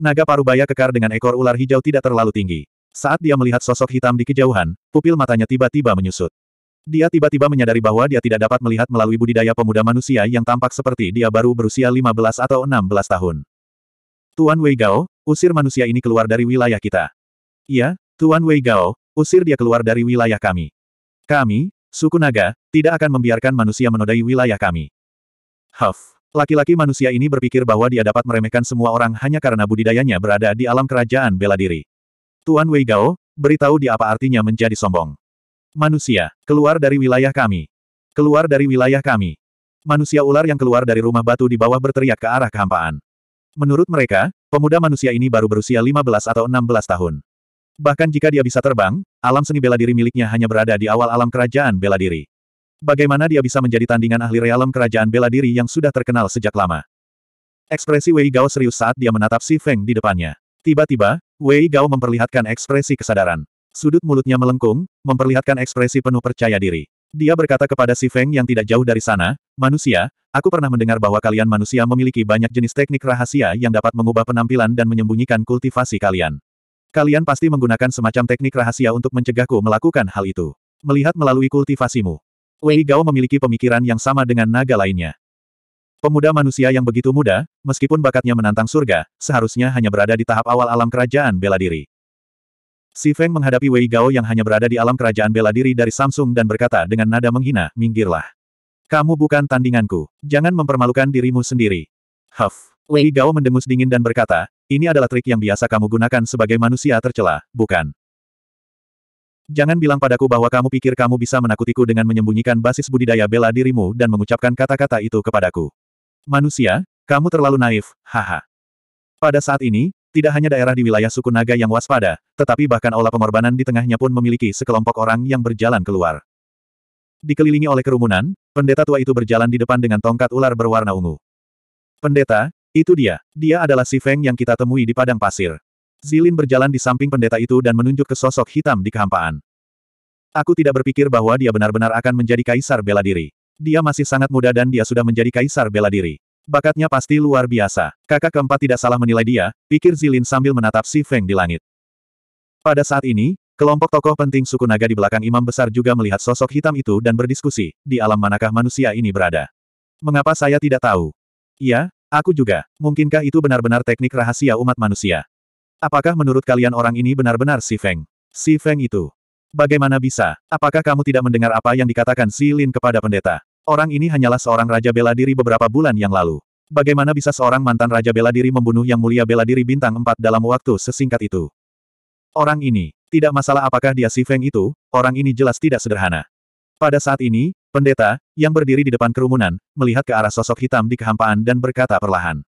Naga parubaya kekar dengan ekor ular hijau tidak terlalu tinggi. Saat dia melihat sosok hitam di kejauhan, pupil matanya tiba-tiba menyusut. Dia tiba-tiba menyadari bahwa dia tidak dapat melihat melalui budidaya pemuda manusia yang tampak seperti dia baru berusia 15 atau 16 tahun. Tuan Wei Gao, usir manusia ini keluar dari wilayah kita. Iya, Tuan Wei Gao, usir dia keluar dari wilayah kami. Kami, suku naga, tidak akan membiarkan manusia menodai wilayah kami. Huff. Laki-laki manusia ini berpikir bahwa dia dapat meremehkan semua orang hanya karena budidayanya berada di alam kerajaan bela diri. Tuan Wei Gao, beritahu dia apa artinya menjadi sombong. Manusia, keluar dari wilayah kami. Keluar dari wilayah kami. Manusia ular yang keluar dari rumah batu di bawah berteriak ke arah kehampaan. Menurut mereka, pemuda manusia ini baru berusia 15 atau 16 tahun. Bahkan jika dia bisa terbang, alam seni bela diri miliknya hanya berada di awal alam kerajaan bela diri. Bagaimana dia bisa menjadi tandingan ahli realem kerajaan bela diri yang sudah terkenal sejak lama? Ekspresi Wei Gao serius saat dia menatap Si Feng di depannya. Tiba-tiba, Wei Gao memperlihatkan ekspresi kesadaran. Sudut mulutnya melengkung, memperlihatkan ekspresi penuh percaya diri. Dia berkata kepada Si Feng yang tidak jauh dari sana, Manusia, aku pernah mendengar bahwa kalian manusia memiliki banyak jenis teknik rahasia yang dapat mengubah penampilan dan menyembunyikan kultivasi kalian. Kalian pasti menggunakan semacam teknik rahasia untuk mencegahku melakukan hal itu. Melihat melalui kultivasimu, Wei Gao memiliki pemikiran yang sama dengan naga lainnya. Pemuda manusia yang begitu muda, meskipun bakatnya menantang surga, seharusnya hanya berada di tahap awal alam kerajaan bela diri. Si Feng menghadapi Wei Gao yang hanya berada di alam kerajaan bela diri dari Samsung dan berkata dengan nada menghina, minggirlah. Kamu bukan tandinganku. Jangan mempermalukan dirimu sendiri. Huff. Wei Gao mendengus dingin dan berkata, ini adalah trik yang biasa kamu gunakan sebagai manusia tercela, bukan? Jangan bilang padaku bahwa kamu pikir kamu bisa menakutiku dengan menyembunyikan basis budidaya bela dirimu dan mengucapkan kata-kata itu kepadaku. Manusia, kamu terlalu naif, haha. Pada saat ini, tidak hanya daerah di wilayah suku naga yang waspada, tetapi bahkan olah pengorbanan di tengahnya pun memiliki sekelompok orang yang berjalan keluar. Dikelilingi oleh kerumunan, pendeta tua itu berjalan di depan dengan tongkat ular berwarna ungu. Pendeta, itu dia. Dia adalah si Feng yang kita temui di padang pasir. Zilin berjalan di samping pendeta itu dan menunjuk ke sosok hitam di kehampaan. Aku tidak berpikir bahwa dia benar-benar akan menjadi kaisar bela diri. Dia masih sangat muda dan dia sudah menjadi kaisar bela diri. Bakatnya pasti luar biasa. Kakak keempat tidak salah menilai dia, pikir Zilin sambil menatap si Feng di langit. Pada saat ini, kelompok tokoh penting suku naga di belakang imam besar juga melihat sosok hitam itu dan berdiskusi, di alam manakah manusia ini berada. Mengapa saya tidak tahu? Iya, aku juga. Mungkinkah itu benar-benar teknik rahasia umat manusia? Apakah menurut kalian orang ini benar-benar si Feng? Si Feng itu. Bagaimana bisa? Apakah kamu tidak mendengar apa yang dikatakan Si Lin kepada pendeta? Orang ini hanyalah seorang raja bela diri beberapa bulan yang lalu. Bagaimana bisa seorang mantan raja bela diri membunuh yang mulia bela diri bintang 4 dalam waktu sesingkat itu? Orang ini, tidak masalah apakah dia si Feng itu, orang ini jelas tidak sederhana. Pada saat ini, pendeta, yang berdiri di depan kerumunan, melihat ke arah sosok hitam di kehampaan dan berkata perlahan.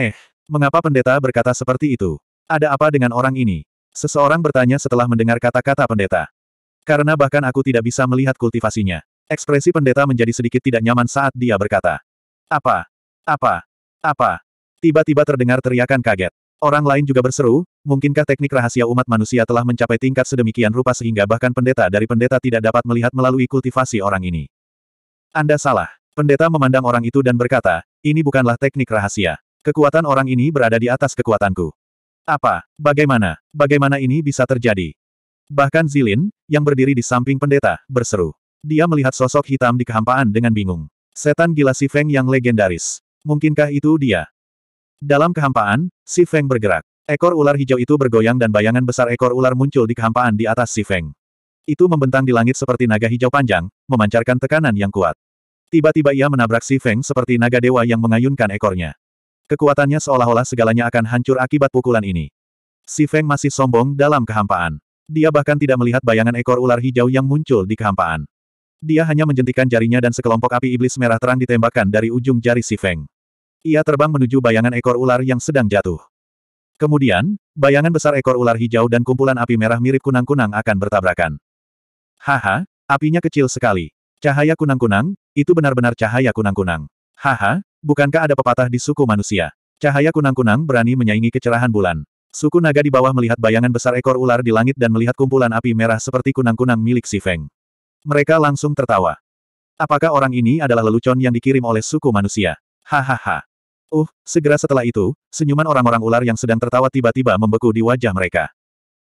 Eh, mengapa pendeta berkata seperti itu? Ada apa dengan orang ini? Seseorang bertanya setelah mendengar kata-kata pendeta. Karena bahkan aku tidak bisa melihat kultivasinya. Ekspresi pendeta menjadi sedikit tidak nyaman saat dia berkata. Apa? Apa? Apa? Tiba-tiba terdengar teriakan kaget. Orang lain juga berseru, mungkinkah teknik rahasia umat manusia telah mencapai tingkat sedemikian rupa sehingga bahkan pendeta dari pendeta tidak dapat melihat melalui kultivasi orang ini? Anda salah. Pendeta memandang orang itu dan berkata, ini bukanlah teknik rahasia. Kekuatan orang ini berada di atas kekuatanku. Apa? Bagaimana? Bagaimana ini bisa terjadi? Bahkan Zilin, yang berdiri di samping pendeta, berseru. Dia melihat sosok hitam di kehampaan dengan bingung. Setan gila Si Feng yang legendaris. Mungkinkah itu dia? Dalam kehampaan, Si Feng bergerak. Ekor ular hijau itu bergoyang dan bayangan besar ekor ular muncul di kehampaan di atas Si Feng. Itu membentang di langit seperti naga hijau panjang, memancarkan tekanan yang kuat. Tiba-tiba ia menabrak Si Feng seperti naga dewa yang mengayunkan ekornya. Kekuatannya seolah-olah segalanya akan hancur akibat pukulan ini. Si Feng masih sombong dalam kehampaan. Dia bahkan tidak melihat bayangan ekor ular hijau yang muncul di kehampaan. Dia hanya menjentikan jarinya dan sekelompok api iblis merah terang ditembakkan dari ujung jari Si Feng. Ia terbang menuju bayangan ekor ular yang sedang jatuh. Kemudian, bayangan besar ekor ular hijau dan kumpulan api merah mirip kunang-kunang akan bertabrakan. Haha, apinya kecil sekali. Cahaya kunang-kunang, itu benar-benar cahaya kunang-kunang. Haha, Bukankah ada pepatah di suku manusia? Cahaya kunang-kunang berani menyaingi kecerahan bulan. Suku naga di bawah melihat bayangan besar ekor ular di langit dan melihat kumpulan api merah seperti kunang-kunang milik si Feng. Mereka langsung tertawa. Apakah orang ini adalah lelucon yang dikirim oleh suku manusia? Hahaha. Uh, segera setelah itu, senyuman orang-orang ular yang sedang tertawa tiba-tiba membeku di wajah mereka.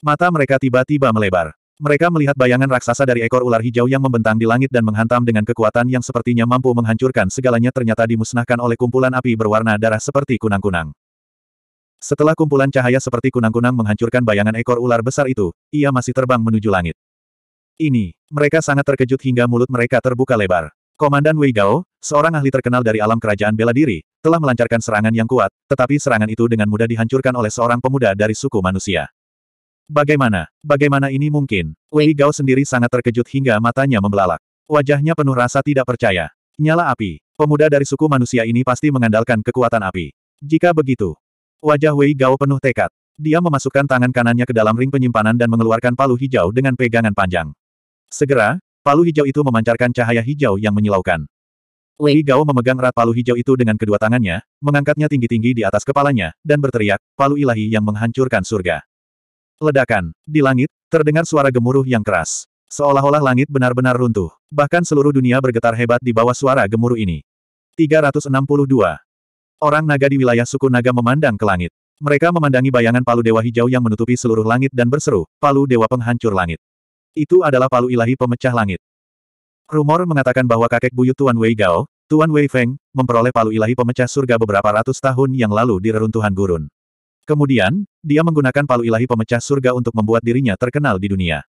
Mata mereka tiba-tiba melebar. Mereka melihat bayangan raksasa dari ekor ular hijau yang membentang di langit dan menghantam dengan kekuatan yang sepertinya mampu menghancurkan segalanya ternyata dimusnahkan oleh kumpulan api berwarna darah seperti kunang-kunang. Setelah kumpulan cahaya seperti kunang-kunang menghancurkan bayangan ekor ular besar itu, ia masih terbang menuju langit. Ini, mereka sangat terkejut hingga mulut mereka terbuka lebar. Komandan Wei Gao, seorang ahli terkenal dari alam kerajaan bela diri, telah melancarkan serangan yang kuat, tetapi serangan itu dengan mudah dihancurkan oleh seorang pemuda dari suku manusia. Bagaimana? Bagaimana ini mungkin? Wei Gao sendiri sangat terkejut hingga matanya membelalak. Wajahnya penuh rasa tidak percaya. Nyala api. Pemuda dari suku manusia ini pasti mengandalkan kekuatan api. Jika begitu, wajah Wei Gao penuh tekad. Dia memasukkan tangan kanannya ke dalam ring penyimpanan dan mengeluarkan palu hijau dengan pegangan panjang. Segera, palu hijau itu memancarkan cahaya hijau yang menyilaukan. Wei Gao memegang rat palu hijau itu dengan kedua tangannya, mengangkatnya tinggi-tinggi di atas kepalanya, dan berteriak, palu ilahi yang menghancurkan surga. Ledakan. Di langit, terdengar suara gemuruh yang keras. Seolah-olah langit benar-benar runtuh. Bahkan seluruh dunia bergetar hebat di bawah suara gemuruh ini. 362. Orang naga di wilayah suku naga memandang ke langit. Mereka memandangi bayangan palu dewa hijau yang menutupi seluruh langit dan berseru, palu dewa penghancur langit. Itu adalah palu ilahi pemecah langit. Rumor mengatakan bahwa kakek buyut Tuan Wei Gao, Tuan Wei Feng, memperoleh palu ilahi pemecah surga beberapa ratus tahun yang lalu di reruntuhan gurun. Kemudian, dia menggunakan palu ilahi pemecah surga untuk membuat dirinya terkenal di dunia.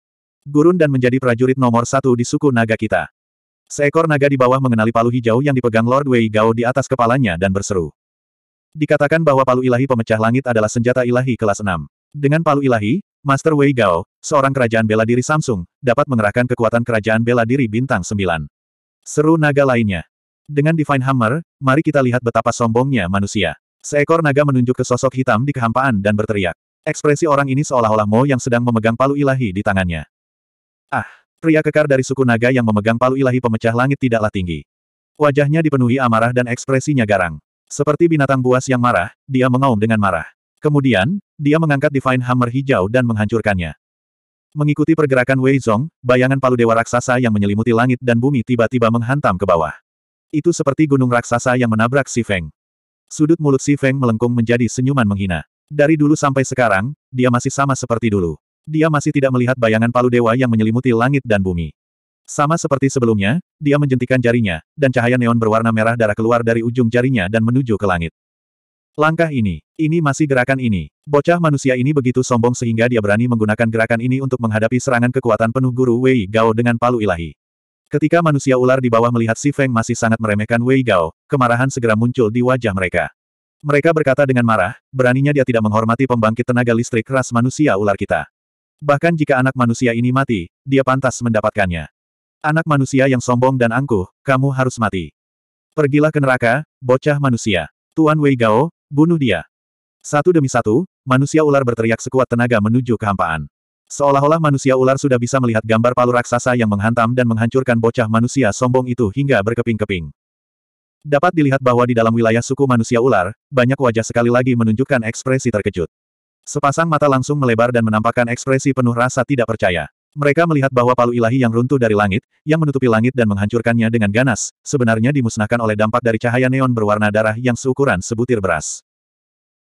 Gurun dan menjadi prajurit nomor satu di suku naga kita. Seekor naga di bawah mengenali palu hijau yang dipegang Lord Wei Gao di atas kepalanya dan berseru. Dikatakan bahwa palu ilahi pemecah langit adalah senjata ilahi kelas 6. Dengan palu ilahi, Master Wei Gao, seorang kerajaan bela diri Samsung, dapat mengerahkan kekuatan kerajaan bela diri bintang 9. Seru naga lainnya. Dengan Divine Hammer, mari kita lihat betapa sombongnya manusia. Seekor naga menunjuk ke sosok hitam di kehampaan dan berteriak. Ekspresi orang ini seolah-olah Mo yang sedang memegang palu ilahi di tangannya. Ah, pria kekar dari suku naga yang memegang palu ilahi pemecah langit tidaklah tinggi. Wajahnya dipenuhi amarah dan ekspresinya garang. Seperti binatang buas yang marah, dia mengaum dengan marah. Kemudian, dia mengangkat Divine Hammer hijau dan menghancurkannya. Mengikuti pergerakan Wei Zong, bayangan palu dewa raksasa yang menyelimuti langit dan bumi tiba-tiba menghantam ke bawah. Itu seperti gunung raksasa yang menabrak si Feng. Sudut mulut Si Feng melengkung menjadi senyuman menghina. Dari dulu sampai sekarang, dia masih sama seperti dulu. Dia masih tidak melihat bayangan palu dewa yang menyelimuti langit dan bumi. Sama seperti sebelumnya, dia menjentikan jarinya, dan cahaya neon berwarna merah darah keluar dari ujung jarinya dan menuju ke langit. Langkah ini, ini masih gerakan ini. Bocah manusia ini begitu sombong sehingga dia berani menggunakan gerakan ini untuk menghadapi serangan kekuatan penuh guru Wei Gao dengan palu ilahi. Ketika manusia ular di bawah melihat Si Feng masih sangat meremehkan Wei Gao, kemarahan segera muncul di wajah mereka. Mereka berkata dengan marah, beraninya dia tidak menghormati pembangkit tenaga listrik ras manusia ular kita. Bahkan jika anak manusia ini mati, dia pantas mendapatkannya. Anak manusia yang sombong dan angkuh, kamu harus mati. Pergilah ke neraka, bocah manusia. Tuan Wei Gao, bunuh dia. Satu demi satu, manusia ular berteriak sekuat tenaga menuju kehampaan. Seolah-olah manusia ular sudah bisa melihat gambar palu raksasa yang menghantam dan menghancurkan bocah manusia sombong itu hingga berkeping-keping. Dapat dilihat bahwa di dalam wilayah suku manusia ular, banyak wajah sekali lagi menunjukkan ekspresi terkejut. Sepasang mata langsung melebar dan menampakkan ekspresi penuh rasa tidak percaya. Mereka melihat bahwa palu ilahi yang runtuh dari langit, yang menutupi langit dan menghancurkannya dengan ganas, sebenarnya dimusnahkan oleh dampak dari cahaya neon berwarna darah yang seukuran sebutir beras.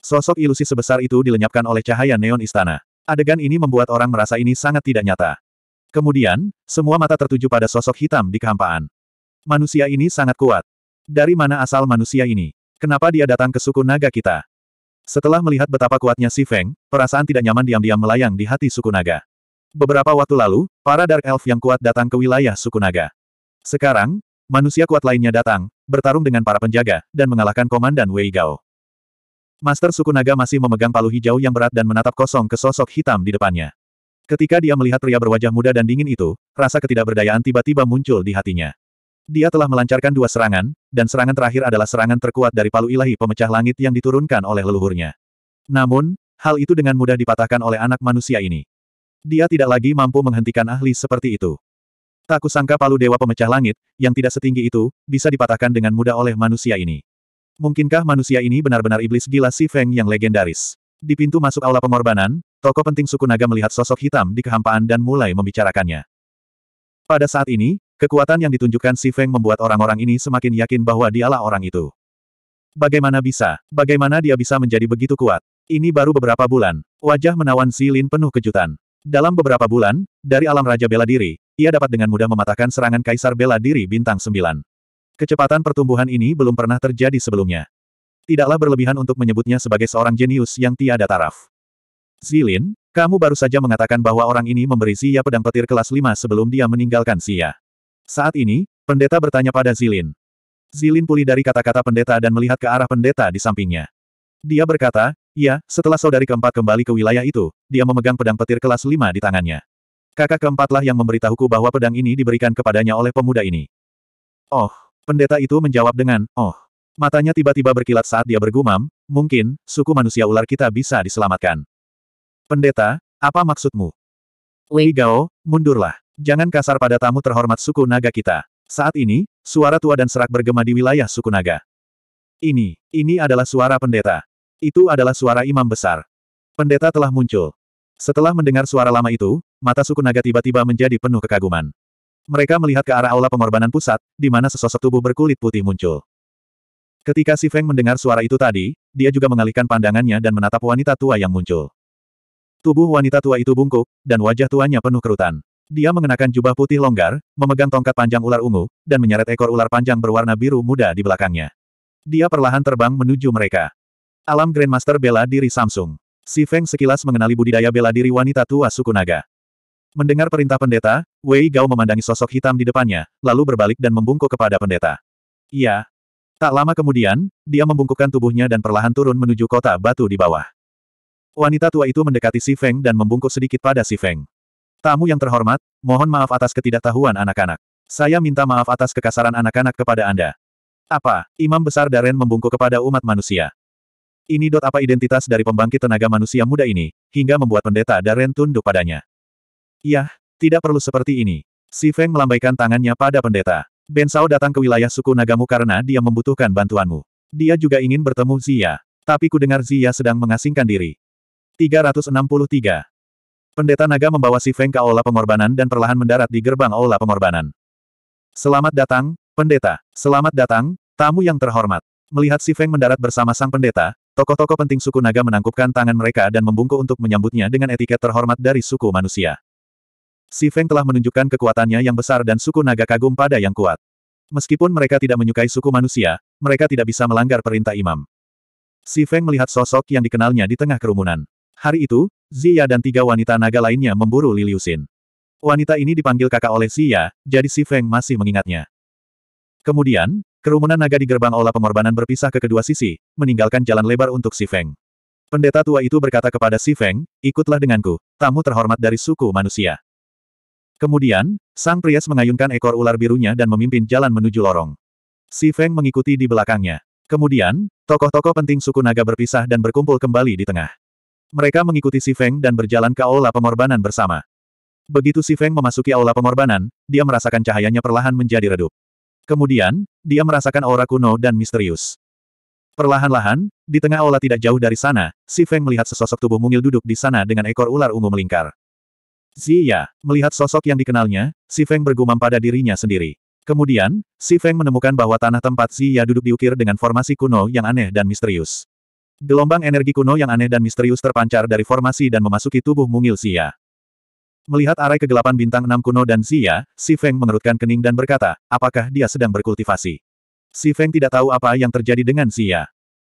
Sosok ilusi sebesar itu dilenyapkan oleh cahaya neon istana. Adegan ini membuat orang merasa ini sangat tidak nyata. Kemudian, semua mata tertuju pada sosok hitam di kehampaan. Manusia ini sangat kuat. Dari mana asal manusia ini? Kenapa dia datang ke suku naga kita? Setelah melihat betapa kuatnya si Feng, perasaan tidak nyaman diam-diam melayang di hati suku naga. Beberapa waktu lalu, para Dark Elf yang kuat datang ke wilayah suku naga. Sekarang, manusia kuat lainnya datang, bertarung dengan para penjaga, dan mengalahkan Komandan Wei Gao. Master suku naga masih memegang palu hijau yang berat dan menatap kosong ke sosok hitam di depannya. Ketika dia melihat pria berwajah muda dan dingin itu, rasa ketidakberdayaan tiba-tiba muncul di hatinya. Dia telah melancarkan dua serangan, dan serangan terakhir adalah serangan terkuat dari palu ilahi pemecah langit yang diturunkan oleh leluhurnya. Namun, hal itu dengan mudah dipatahkan oleh anak manusia ini. Dia tidak lagi mampu menghentikan ahli seperti itu. Tak kusangka palu dewa pemecah langit, yang tidak setinggi itu, bisa dipatahkan dengan mudah oleh manusia ini. Mungkinkah manusia ini benar-benar iblis gila si Feng yang legendaris? Di pintu masuk aula pengorbanan, tokoh penting suku naga melihat sosok hitam di kehampaan dan mulai membicarakannya. Pada saat ini, kekuatan yang ditunjukkan si Feng membuat orang-orang ini semakin yakin bahwa dialah orang itu. Bagaimana bisa? Bagaimana dia bisa menjadi begitu kuat? Ini baru beberapa bulan. Wajah menawan Si Lin penuh kejutan. Dalam beberapa bulan, dari alam Raja Bela Diri, ia dapat dengan mudah mematahkan serangan Kaisar Bela Diri Bintang 9. Kecepatan pertumbuhan ini belum pernah terjadi sebelumnya. Tidaklah berlebihan untuk menyebutnya sebagai seorang jenius yang tiada taraf. Zilin, kamu baru saja mengatakan bahwa orang ini memberi Zia pedang petir kelas 5 sebelum dia meninggalkan Zia. Saat ini, pendeta bertanya pada Zilin. Zilin pulih dari kata-kata pendeta dan melihat ke arah pendeta di sampingnya. Dia berkata, ya, setelah saudari keempat kembali ke wilayah itu, dia memegang pedang petir kelas 5 di tangannya. Kakak keempatlah yang memberitahuku bahwa pedang ini diberikan kepadanya oleh pemuda ini. Oh, Pendeta itu menjawab dengan, oh. Matanya tiba-tiba berkilat saat dia bergumam, mungkin, suku manusia ular kita bisa diselamatkan. Pendeta, apa maksudmu? Li Gao, mundurlah. Jangan kasar pada tamu terhormat suku naga kita. Saat ini, suara tua dan serak bergema di wilayah suku naga. Ini, ini adalah suara pendeta. Itu adalah suara imam besar. Pendeta telah muncul. Setelah mendengar suara lama itu, mata suku naga tiba-tiba menjadi penuh kekaguman. Mereka melihat ke arah aula pengorbanan pusat, di mana sesosok tubuh berkulit putih muncul. Ketika Si Feng mendengar suara itu tadi, dia juga mengalihkan pandangannya dan menatap wanita tua yang muncul. Tubuh wanita tua itu bungkuk, dan wajah tuanya penuh kerutan. Dia mengenakan jubah putih longgar, memegang tongkat panjang ular ungu, dan menyeret ekor ular panjang berwarna biru muda di belakangnya. Dia perlahan terbang menuju mereka. Alam Grandmaster bela diri Samsung. Si Feng sekilas mengenali budidaya bela diri wanita tua suku naga. Mendengar perintah pendeta, Wei Gao memandangi sosok hitam di depannya, lalu berbalik dan membungkuk kepada pendeta. Iya. Tak lama kemudian, dia membungkukkan tubuhnya dan perlahan turun menuju kota batu di bawah. Wanita tua itu mendekati Si Feng dan membungkuk sedikit pada Si Feng. Tamu yang terhormat, mohon maaf atas ketidaktahuan anak-anak. Saya minta maaf atas kekasaran anak-anak kepada Anda. Apa, Imam Besar Daren membungkuk kepada umat manusia. Ini dot apa identitas dari pembangkit tenaga manusia muda ini, hingga membuat pendeta Daren tunduk padanya. Yah, tidak perlu seperti ini. Si Feng melambaikan tangannya pada pendeta. Ben Sao datang ke wilayah suku Nagamu karena dia membutuhkan bantuanmu. Dia juga ingin bertemu Zia. Tapi ku dengar Zia sedang mengasingkan diri. 363. Pendeta naga membawa si Feng ke aula pengorbanan dan perlahan mendarat di gerbang aula pengorbanan. Selamat datang, pendeta. Selamat datang, tamu yang terhormat. Melihat si Feng mendarat bersama sang pendeta, tokoh-tokoh penting suku naga menangkupkan tangan mereka dan membungkuk untuk menyambutnya dengan etiket terhormat dari suku manusia. Si Feng telah menunjukkan kekuatannya yang besar dan suku naga kagum pada yang kuat. Meskipun mereka tidak menyukai suku manusia, mereka tidak bisa melanggar perintah imam. Si Feng melihat sosok yang dikenalnya di tengah kerumunan. Hari itu, Zia dan tiga wanita naga lainnya memburu Liliusin. Wanita ini dipanggil kakak oleh Zia, jadi Si Feng masih mengingatnya. Kemudian, kerumunan naga di gerbang olah pengorbanan berpisah ke kedua sisi, meninggalkan jalan lebar untuk Si Feng. Pendeta tua itu berkata kepada Si Feng, ikutlah denganku, tamu terhormat dari suku manusia. Kemudian, sang pria mengayunkan ekor ular birunya dan memimpin jalan menuju lorong. Si Feng mengikuti di belakangnya. Kemudian, tokoh-tokoh penting suku naga berpisah dan berkumpul kembali di tengah. Mereka mengikuti Si Feng dan berjalan ke aula pengorbanan bersama. Begitu Si Feng memasuki aula pengorbanan, dia merasakan cahayanya perlahan menjadi redup. Kemudian, dia merasakan aura kuno dan misterius. Perlahan-lahan, di tengah aula tidak jauh dari sana, Si Feng melihat sesosok tubuh mungil duduk di sana dengan ekor ular ungu melingkar. Zia, ya, melihat sosok yang dikenalnya, Si Feng bergumam pada dirinya sendiri. Kemudian, Si Feng menemukan bahwa tanah tempat Zia ya duduk diukir dengan formasi kuno yang aneh dan misterius. Gelombang energi kuno yang aneh dan misterius terpancar dari formasi dan memasuki tubuh mungil Zia. Ya. Melihat arai kegelapan bintang enam kuno dan Zia, Si Feng mengerutkan kening dan berkata, apakah dia sedang berkultivasi? Si Feng tidak tahu apa yang terjadi dengan Zia.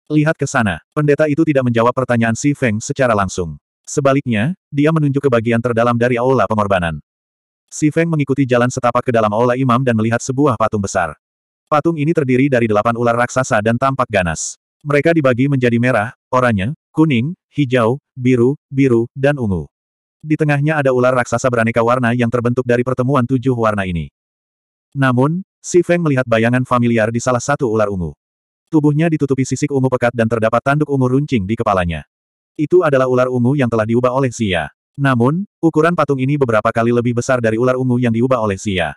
Lihat ke sana. Pendeta itu tidak menjawab pertanyaan Si Feng secara langsung. Sebaliknya, dia menunjuk ke bagian terdalam dari aula pengorbanan. Si Feng mengikuti jalan setapak ke dalam aula imam dan melihat sebuah patung besar. Patung ini terdiri dari delapan ular raksasa dan tampak ganas. Mereka dibagi menjadi merah, oranye, kuning, hijau, biru, biru, dan ungu. Di tengahnya ada ular raksasa beraneka warna yang terbentuk dari pertemuan tujuh warna ini. Namun, Si Feng melihat bayangan familiar di salah satu ular ungu. Tubuhnya ditutupi sisik ungu pekat dan terdapat tanduk ungu runcing di kepalanya. Itu adalah ular ungu yang telah diubah oleh Sia. Namun, ukuran patung ini beberapa kali lebih besar dari ular ungu yang diubah oleh Sia.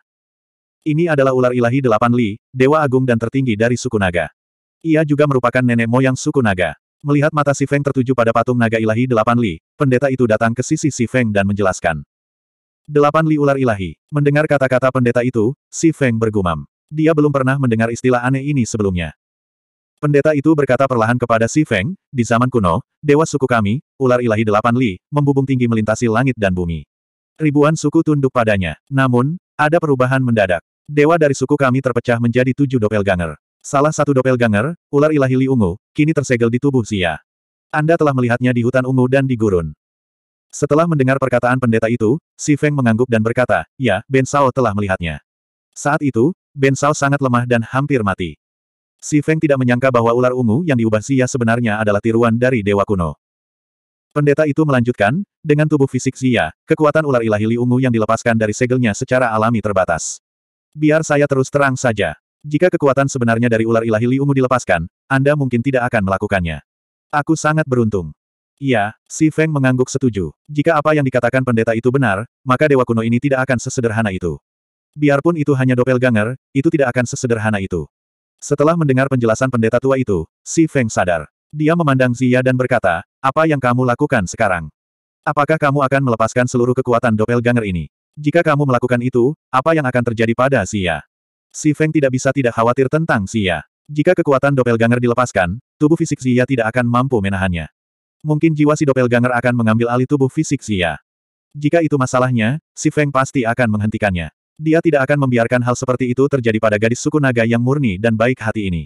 Ini adalah ular ilahi delapan li, dewa agung dan tertinggi dari suku naga. Ia juga merupakan nenek moyang suku naga. Melihat mata Si Feng tertuju pada patung naga ilahi delapan li, pendeta itu datang ke sisi Si Feng dan menjelaskan. Delapan li ular ilahi. Mendengar kata-kata pendeta itu, Si Feng bergumam. Dia belum pernah mendengar istilah aneh ini sebelumnya. Pendeta itu berkata perlahan kepada Si Feng, di zaman kuno, dewa suku kami, ular ilahi delapan li, membubung tinggi melintasi langit dan bumi. Ribuan suku tunduk padanya. Namun, ada perubahan mendadak. Dewa dari suku kami terpecah menjadi tujuh doppelganger. Salah satu doppelganger, ular ilahi Li Ungu, kini tersegel di tubuh Xia. Anda telah melihatnya di hutan ungu dan di gurun. Setelah mendengar perkataan pendeta itu, Si Feng mengangguk dan berkata, Ya, Ben Sao telah melihatnya. Saat itu, Ben Sao sangat lemah dan hampir mati. Si Feng tidak menyangka bahwa ular ungu yang diubah Xia sebenarnya adalah tiruan dari dewa kuno. Pendeta itu melanjutkan, dengan tubuh fisik Xia, kekuatan ular ilahi Li ungu yang dilepaskan dari segelnya secara alami terbatas. Biar saya terus terang saja. Jika kekuatan sebenarnya dari ular ilahi Li ungu dilepaskan, Anda mungkin tidak akan melakukannya. Aku sangat beruntung. Iya, si Feng mengangguk setuju. Jika apa yang dikatakan pendeta itu benar, maka dewa kuno ini tidak akan sesederhana itu. Biarpun itu hanya doppelganger, itu tidak akan sesederhana itu. Setelah mendengar penjelasan pendeta tua itu, Si Feng sadar. Dia memandang Zia dan berkata, apa yang kamu lakukan sekarang? Apakah kamu akan melepaskan seluruh kekuatan doppelganger ini? Jika kamu melakukan itu, apa yang akan terjadi pada Zia? Si Feng tidak bisa tidak khawatir tentang Zia. Jika kekuatan doppelganger dilepaskan, tubuh fisik Zia tidak akan mampu menahannya. Mungkin jiwa si doppelganger akan mengambil alih tubuh fisik Zia. Jika itu masalahnya, si Feng pasti akan menghentikannya. Dia tidak akan membiarkan hal seperti itu terjadi pada gadis suku naga yang murni dan baik hati ini.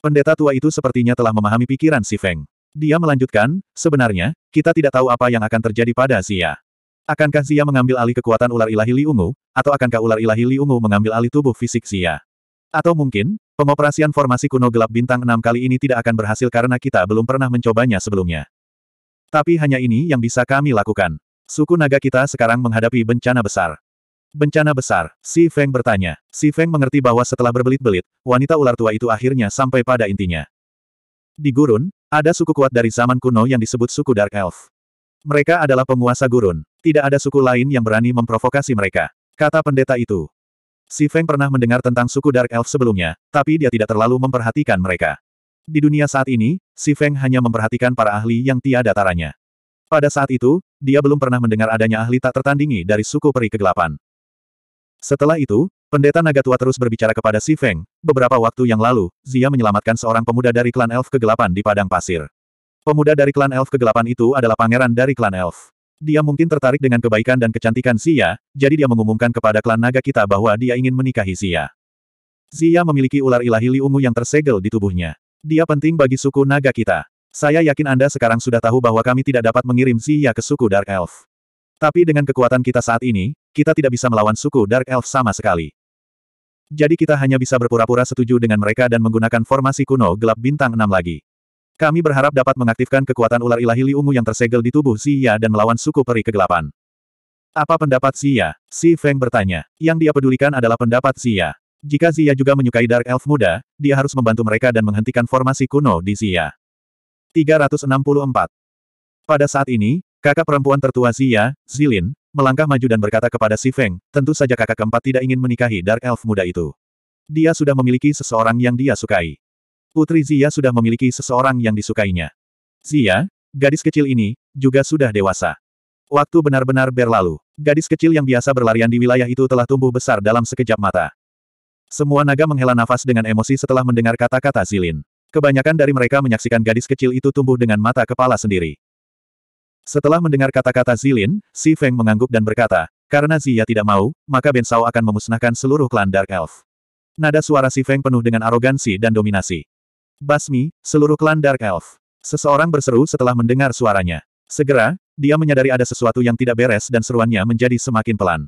Pendeta tua itu sepertinya telah memahami pikiran si Feng. Dia melanjutkan, sebenarnya, kita tidak tahu apa yang akan terjadi pada Zia. Akankah Zia mengambil alih kekuatan ular ilahi Li Ungu, atau akankah ular ilahi Li Ungu mengambil alih tubuh fisik Zia? Atau mungkin, pengoperasian formasi kuno gelap bintang enam kali ini tidak akan berhasil karena kita belum pernah mencobanya sebelumnya. Tapi hanya ini yang bisa kami lakukan. Suku naga kita sekarang menghadapi bencana besar. Bencana besar, Si Feng bertanya. Si Feng mengerti bahwa setelah berbelit-belit, wanita ular tua itu akhirnya sampai pada intinya. Di gurun, ada suku kuat dari zaman kuno yang disebut suku Dark Elf. Mereka adalah penguasa gurun. Tidak ada suku lain yang berani memprovokasi mereka. Kata pendeta itu. Si Feng pernah mendengar tentang suku Dark Elf sebelumnya, tapi dia tidak terlalu memperhatikan mereka. Di dunia saat ini, Si Feng hanya memperhatikan para ahli yang tiada taranya. Pada saat itu, dia belum pernah mendengar adanya ahli tak tertandingi dari suku peri kegelapan. Setelah itu, pendeta naga tua terus berbicara kepada Si Feng, beberapa waktu yang lalu, Zia menyelamatkan seorang pemuda dari klan elf kegelapan di padang pasir. Pemuda dari klan elf kegelapan itu adalah pangeran dari klan elf. Dia mungkin tertarik dengan kebaikan dan kecantikan Zia, jadi dia mengumumkan kepada klan naga kita bahwa dia ingin menikahi Zia. Zia memiliki ular ilahi ungu yang tersegel di tubuhnya. Dia penting bagi suku naga kita. Saya yakin Anda sekarang sudah tahu bahwa kami tidak dapat mengirim Zia ke suku Dark Elf. Tapi dengan kekuatan kita saat ini, kita tidak bisa melawan suku Dark Elf sama sekali. Jadi kita hanya bisa berpura-pura setuju dengan mereka dan menggunakan formasi kuno gelap bintang 6 lagi. Kami berharap dapat mengaktifkan kekuatan ular ilahi Liungu yang tersegel di tubuh Xia dan melawan suku peri kegelapan. Apa pendapat Xia? Si Feng bertanya. Yang dia pedulikan adalah pendapat Xia. Jika Xia juga menyukai Dark Elf muda, dia harus membantu mereka dan menghentikan formasi kuno di Xia. 364. Pada saat ini, kakak perempuan tertua Xia, Zilin, melangkah maju dan berkata kepada Si Feng, tentu saja kakak keempat tidak ingin menikahi Dark Elf muda itu. Dia sudah memiliki seseorang yang dia sukai. Putri Zia sudah memiliki seseorang yang disukainya. Zia, gadis kecil ini, juga sudah dewasa. Waktu benar-benar berlalu. Gadis kecil yang biasa berlarian di wilayah itu telah tumbuh besar dalam sekejap mata. Semua naga menghela nafas dengan emosi setelah mendengar kata-kata Zilin. Kebanyakan dari mereka menyaksikan gadis kecil itu tumbuh dengan mata kepala sendiri. Setelah mendengar kata-kata Zilin, Si Feng mengangguk dan berkata, karena Zia ya tidak mau, maka Ben Sao akan memusnahkan seluruh klan Dark Elf. Nada suara Si Feng penuh dengan arogansi dan dominasi. Basmi, seluruh klan Dark Elf. Seseorang berseru setelah mendengar suaranya. Segera, dia menyadari ada sesuatu yang tidak beres dan seruannya menjadi semakin pelan.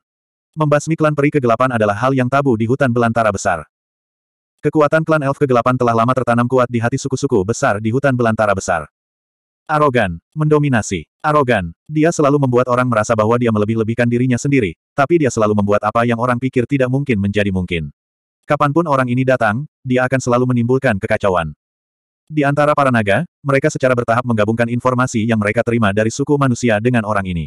Membasmi klan peri kegelapan adalah hal yang tabu di hutan belantara besar. Kekuatan klan elf kegelapan telah lama tertanam kuat di hati suku-suku besar di hutan belantara besar. Arogan, mendominasi. Arogan, dia selalu membuat orang merasa bahwa dia melebih-lebihkan dirinya sendiri, tapi dia selalu membuat apa yang orang pikir tidak mungkin menjadi mungkin. Kapanpun orang ini datang, dia akan selalu menimbulkan kekacauan. Di antara para naga, mereka secara bertahap menggabungkan informasi yang mereka terima dari suku manusia dengan orang ini.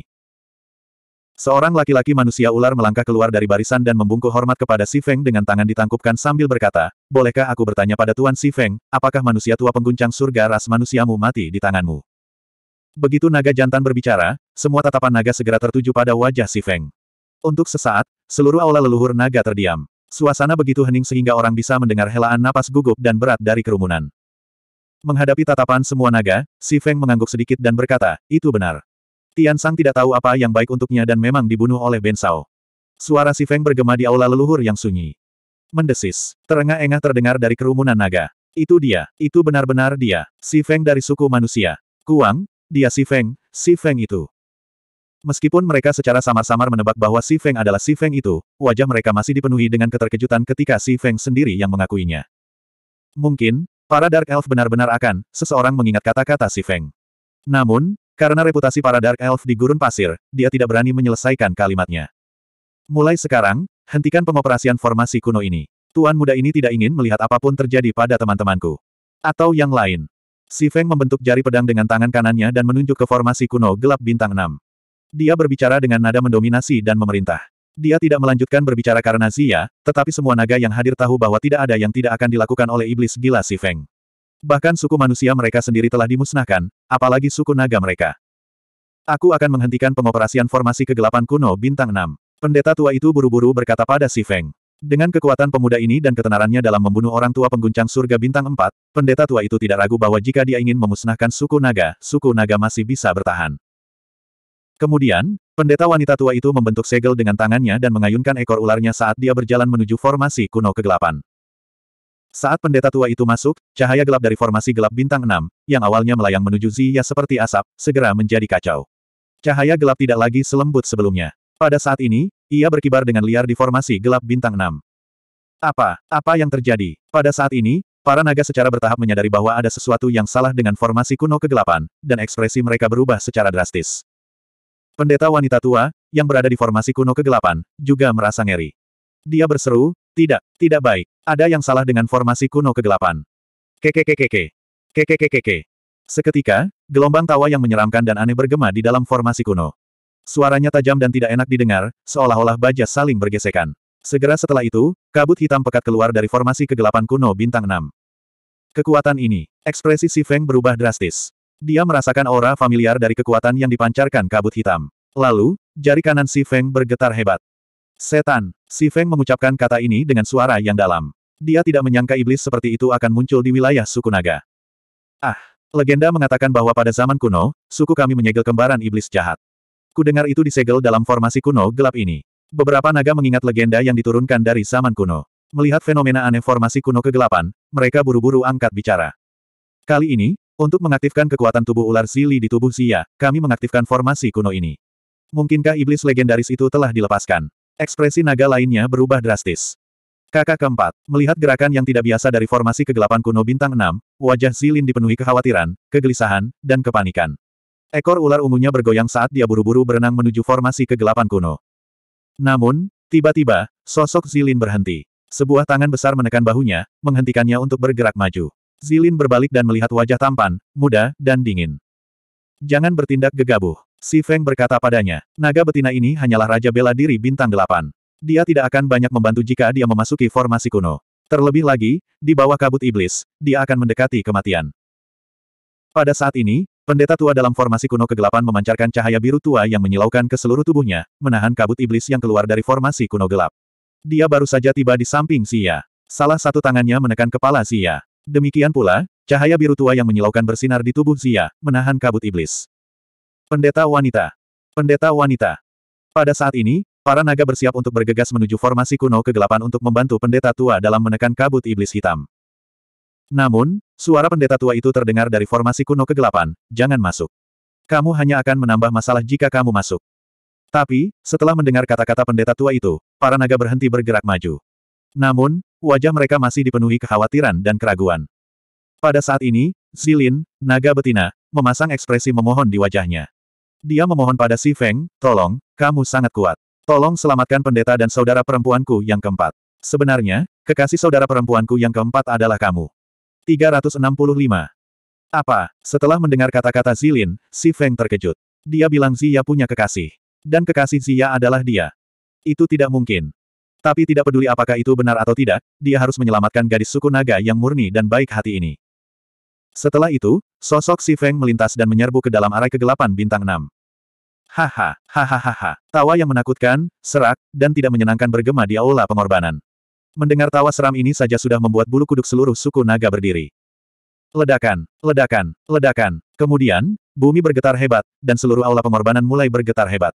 Seorang laki-laki manusia ular melangkah keluar dari barisan dan membungkuk hormat kepada Si Feng dengan tangan ditangkupkan sambil berkata, Bolehkah aku bertanya pada Tuan Si Feng, apakah manusia tua pengguncang surga ras manusiamu mati di tanganmu? Begitu naga jantan berbicara, semua tatapan naga segera tertuju pada wajah si Feng. Untuk sesaat, seluruh aula leluhur naga terdiam. Suasana begitu hening sehingga orang bisa mendengar helaan napas gugup dan berat dari kerumunan. Menghadapi tatapan semua naga, si Feng mengangguk sedikit dan berkata, itu benar. Tian Sang tidak tahu apa yang baik untuknya dan memang dibunuh oleh Ben Sao. Suara si Feng bergema di aula leluhur yang sunyi. Mendesis, terengah-engah terdengar dari kerumunan naga. Itu dia, itu benar-benar dia, si Feng dari suku manusia. Kuang, dia Si Feng, Si Feng itu. Meskipun mereka secara samar-samar menebak bahwa Si Feng adalah Si Feng itu, wajah mereka masih dipenuhi dengan keterkejutan ketika Si Feng sendiri yang mengakuinya. Mungkin, para Dark Elf benar-benar akan, seseorang mengingat kata-kata Si Feng. Namun, karena reputasi para Dark Elf di Gurun Pasir, dia tidak berani menyelesaikan kalimatnya. Mulai sekarang, hentikan pengoperasian formasi kuno ini. Tuan muda ini tidak ingin melihat apapun terjadi pada teman-temanku. Atau yang lain. Si Feng membentuk jari pedang dengan tangan kanannya dan menunjuk ke formasi kuno gelap bintang 6. Dia berbicara dengan nada mendominasi dan memerintah. Dia tidak melanjutkan berbicara karena Zia, tetapi semua naga yang hadir tahu bahwa tidak ada yang tidak akan dilakukan oleh iblis gila Si Feng. Bahkan suku manusia mereka sendiri telah dimusnahkan, apalagi suku naga mereka. Aku akan menghentikan pengoperasian formasi kegelapan kuno bintang 6. Pendeta tua itu buru-buru berkata pada Si Feng. Dengan kekuatan pemuda ini dan ketenarannya dalam membunuh orang tua pengguncang surga bintang 4, pendeta tua itu tidak ragu bahwa jika dia ingin memusnahkan suku naga, suku naga masih bisa bertahan. Kemudian, pendeta wanita tua itu membentuk segel dengan tangannya dan mengayunkan ekor ularnya saat dia berjalan menuju formasi kuno kegelapan. Saat pendeta tua itu masuk, cahaya gelap dari formasi gelap bintang 6, yang awalnya melayang menuju Zia seperti asap, segera menjadi kacau. Cahaya gelap tidak lagi selembut sebelumnya. Pada saat ini, ia berkibar dengan liar di formasi gelap bintang 6. Apa? Apa yang terjadi? Pada saat ini, para naga secara bertahap menyadari bahwa ada sesuatu yang salah dengan formasi kuno kegelapan, dan ekspresi mereka berubah secara drastis. Pendeta wanita tua, yang berada di formasi kuno kegelapan, juga merasa ngeri. Dia berseru, tidak, tidak baik, ada yang salah dengan formasi kuno kegelapan. Kekekekeke. Kekekekeke. Seketika, gelombang tawa yang menyeramkan dan aneh bergema di dalam formasi kuno. Suaranya tajam dan tidak enak didengar, seolah-olah baja saling bergesekan. Segera setelah itu, kabut hitam pekat keluar dari formasi kegelapan kuno bintang 6. Kekuatan ini, ekspresi Si Feng berubah drastis. Dia merasakan aura familiar dari kekuatan yang dipancarkan kabut hitam. Lalu, jari kanan Si Feng bergetar hebat. Setan, Si Feng mengucapkan kata ini dengan suara yang dalam. Dia tidak menyangka iblis seperti itu akan muncul di wilayah suku naga. Ah, legenda mengatakan bahwa pada zaman kuno, suku kami menyegel kembaran iblis jahat. Kudengar itu disegel dalam formasi kuno gelap ini. Beberapa naga mengingat legenda yang diturunkan dari zaman kuno. Melihat fenomena aneh formasi kuno kegelapan, mereka buru-buru angkat bicara. Kali ini, untuk mengaktifkan kekuatan tubuh ular Zili di tubuh Xia, kami mengaktifkan formasi kuno ini. Mungkinkah iblis legendaris itu telah dilepaskan? Ekspresi naga lainnya berubah drastis. Kakak keempat, melihat gerakan yang tidak biasa dari formasi kegelapan kuno bintang 6, wajah Zilin dipenuhi kekhawatiran, kegelisahan, dan kepanikan. Ekor ular ungunya bergoyang saat dia buru-buru berenang menuju formasi kegelapan kuno. Namun, tiba-tiba, sosok Zilin berhenti. Sebuah tangan besar menekan bahunya, menghentikannya untuk bergerak maju. Zilin berbalik dan melihat wajah tampan, muda, dan dingin. Jangan bertindak gegabah. Si Feng berkata padanya, naga betina ini hanyalah Raja Bela Diri Bintang Delapan. Dia tidak akan banyak membantu jika dia memasuki formasi kuno. Terlebih lagi, di bawah kabut iblis, dia akan mendekati kematian. Pada saat ini, Pendeta tua dalam formasi kuno kegelapan memancarkan cahaya biru tua yang menyilaukan ke seluruh tubuhnya, menahan kabut iblis yang keluar dari formasi kuno gelap. Dia baru saja tiba di samping Sia. Salah satu tangannya menekan kepala Sia. Demikian pula, cahaya biru tua yang menyilaukan bersinar di tubuh Sia, menahan kabut iblis. Pendeta wanita. Pendeta wanita. Pada saat ini, para naga bersiap untuk bergegas menuju formasi kuno kegelapan untuk membantu pendeta tua dalam menekan kabut iblis hitam. Namun, suara pendeta tua itu terdengar dari formasi kuno kegelapan, jangan masuk. Kamu hanya akan menambah masalah jika kamu masuk. Tapi, setelah mendengar kata-kata pendeta tua itu, para naga berhenti bergerak maju. Namun, wajah mereka masih dipenuhi kekhawatiran dan keraguan. Pada saat ini, Zilin, naga betina, memasang ekspresi memohon di wajahnya. Dia memohon pada Si Feng, tolong, kamu sangat kuat. Tolong selamatkan pendeta dan saudara perempuanku yang keempat. Sebenarnya, kekasih saudara perempuanku yang keempat adalah kamu. 365. Apa? Setelah mendengar kata-kata Zilin, si Feng terkejut. Dia bilang Zia punya kekasih. Dan kekasih Zia adalah dia. Itu tidak mungkin. Tapi tidak peduli apakah itu benar atau tidak, dia harus menyelamatkan gadis suku naga yang murni dan baik hati ini. Setelah itu, sosok si Feng melintas dan menyerbu ke dalam arai kegelapan bintang 6. Haha, hahaha, tawa yang menakutkan, serak, dan tidak menyenangkan bergema di aula pengorbanan. Mendengar tawa seram ini saja sudah membuat bulu kuduk seluruh suku naga berdiri. Ledakan, ledakan, ledakan. Kemudian, bumi bergetar hebat, dan seluruh aula pengorbanan mulai bergetar hebat.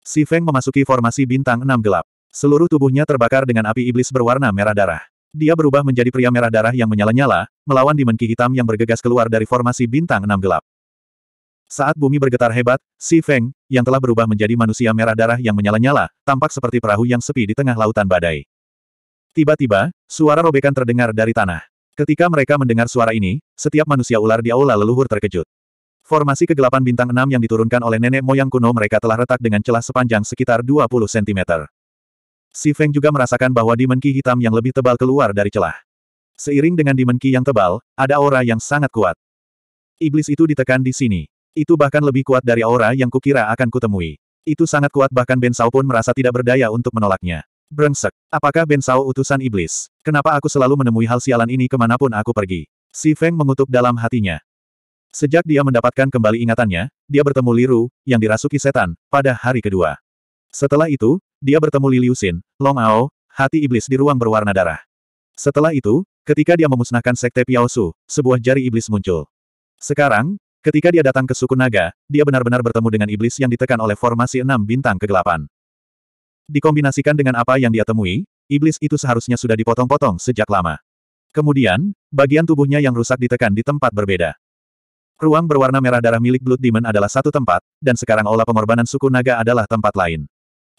Si Feng memasuki formasi bintang enam gelap. Seluruh tubuhnya terbakar dengan api iblis berwarna merah darah. Dia berubah menjadi pria merah darah yang menyala-nyala, melawan dimenki hitam yang bergegas keluar dari formasi bintang enam gelap. Saat bumi bergetar hebat, Si Feng, yang telah berubah menjadi manusia merah darah yang menyala-nyala, tampak seperti perahu yang sepi di tengah lautan badai. Tiba-tiba, suara robekan terdengar dari tanah. Ketika mereka mendengar suara ini, setiap manusia ular di aula leluhur terkejut. Formasi kegelapan bintang enam yang diturunkan oleh nenek moyang kuno mereka telah retak dengan celah sepanjang sekitar 20 cm. Si Feng juga merasakan bahwa dimenki hitam yang lebih tebal keluar dari celah. Seiring dengan dimenki yang tebal, ada aura yang sangat kuat. Iblis itu ditekan di sini. Itu bahkan lebih kuat dari aura yang kukira akan kutemui. Itu sangat kuat bahkan Ben Sao pun merasa tidak berdaya untuk menolaknya. Brengsek. Apakah Ben Sao utusan iblis? Kenapa aku selalu menemui hal sialan ini kemanapun aku pergi? Si Feng mengutuk dalam hatinya. Sejak dia mendapatkan kembali ingatannya, dia bertemu Liru, yang dirasuki setan, pada hari kedua. Setelah itu, dia bertemu Liliusin, Long Ao, hati iblis di ruang berwarna darah. Setelah itu, ketika dia memusnahkan Sekte Piaosu, sebuah jari iblis muncul. Sekarang, ketika dia datang ke suku naga, dia benar-benar bertemu dengan iblis yang ditekan oleh formasi enam bintang kegelapan. Dikombinasikan dengan apa yang dia temui, iblis itu seharusnya sudah dipotong-potong sejak lama. Kemudian, bagian tubuhnya yang rusak ditekan di tempat berbeda. Ruang berwarna merah darah milik Blood Demon adalah satu tempat, dan sekarang olah pengorbanan suku naga adalah tempat lain.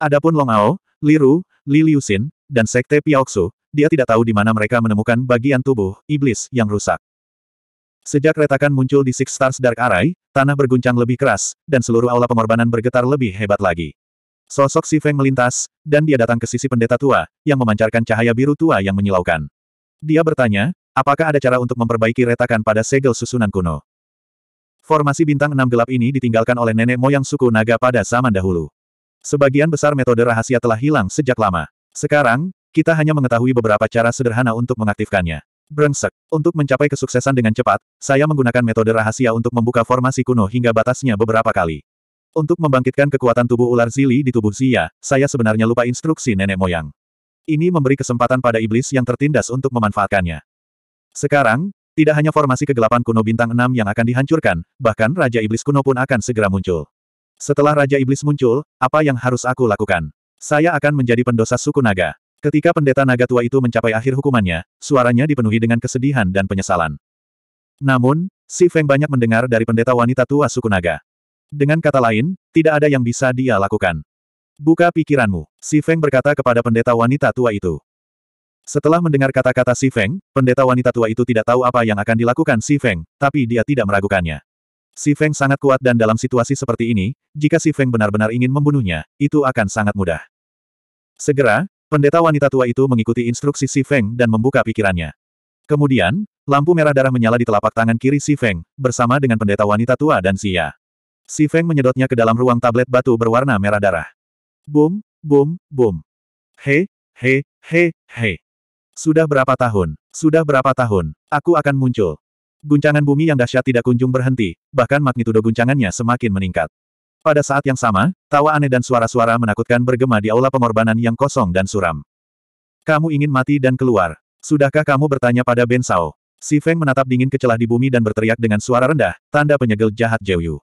Adapun Long Longao, Liru, Liliusin, dan Sekte Piaoksu, dia tidak tahu di mana mereka menemukan bagian tubuh iblis yang rusak. Sejak retakan muncul di Six Stars Dark Array, tanah berguncang lebih keras, dan seluruh aula pengorbanan bergetar lebih hebat lagi. Sosok Si Feng melintas, dan dia datang ke sisi pendeta tua, yang memancarkan cahaya biru tua yang menyilaukan. Dia bertanya, apakah ada cara untuk memperbaiki retakan pada segel susunan kuno? Formasi bintang enam gelap ini ditinggalkan oleh nenek moyang suku naga pada zaman dahulu. Sebagian besar metode rahasia telah hilang sejak lama. Sekarang, kita hanya mengetahui beberapa cara sederhana untuk mengaktifkannya. Brengsek. Untuk mencapai kesuksesan dengan cepat, saya menggunakan metode rahasia untuk membuka formasi kuno hingga batasnya beberapa kali. Untuk membangkitkan kekuatan tubuh ular zili di tubuh Zia, saya sebenarnya lupa instruksi nenek moyang. Ini memberi kesempatan pada iblis yang tertindas untuk memanfaatkannya. Sekarang, tidak hanya formasi kegelapan kuno bintang 6 yang akan dihancurkan, bahkan Raja Iblis kuno pun akan segera muncul. Setelah Raja Iblis muncul, apa yang harus aku lakukan? Saya akan menjadi pendosa suku naga. Ketika pendeta naga tua itu mencapai akhir hukumannya, suaranya dipenuhi dengan kesedihan dan penyesalan. Namun, Si Feng banyak mendengar dari pendeta wanita tua suku naga. Dengan kata lain, tidak ada yang bisa dia lakukan. Buka pikiranmu, Si Feng berkata kepada pendeta wanita tua itu. Setelah mendengar kata-kata Si Feng, pendeta wanita tua itu tidak tahu apa yang akan dilakukan Si Feng, tapi dia tidak meragukannya. Si Feng sangat kuat dan dalam situasi seperti ini, jika Si Feng benar-benar ingin membunuhnya, itu akan sangat mudah. Segera, pendeta wanita tua itu mengikuti instruksi Si Feng dan membuka pikirannya. Kemudian, lampu merah darah menyala di telapak tangan kiri Si Feng, bersama dengan pendeta wanita tua dan Xia. Si Feng menyedotnya ke dalam ruang tablet batu berwarna merah darah. Boom, boom, boom. He, he, he, he. Sudah berapa tahun, sudah berapa tahun, aku akan muncul. Guncangan bumi yang dahsyat tidak kunjung berhenti, bahkan magnitudo guncangannya semakin meningkat. Pada saat yang sama, tawa aneh dan suara-suara menakutkan bergema di aula pengorbanan yang kosong dan suram. Kamu ingin mati dan keluar. Sudahkah kamu bertanya pada Ben Sao? Si Feng menatap dingin ke celah di bumi dan berteriak dengan suara rendah, tanda penyegel jahat Jeyu.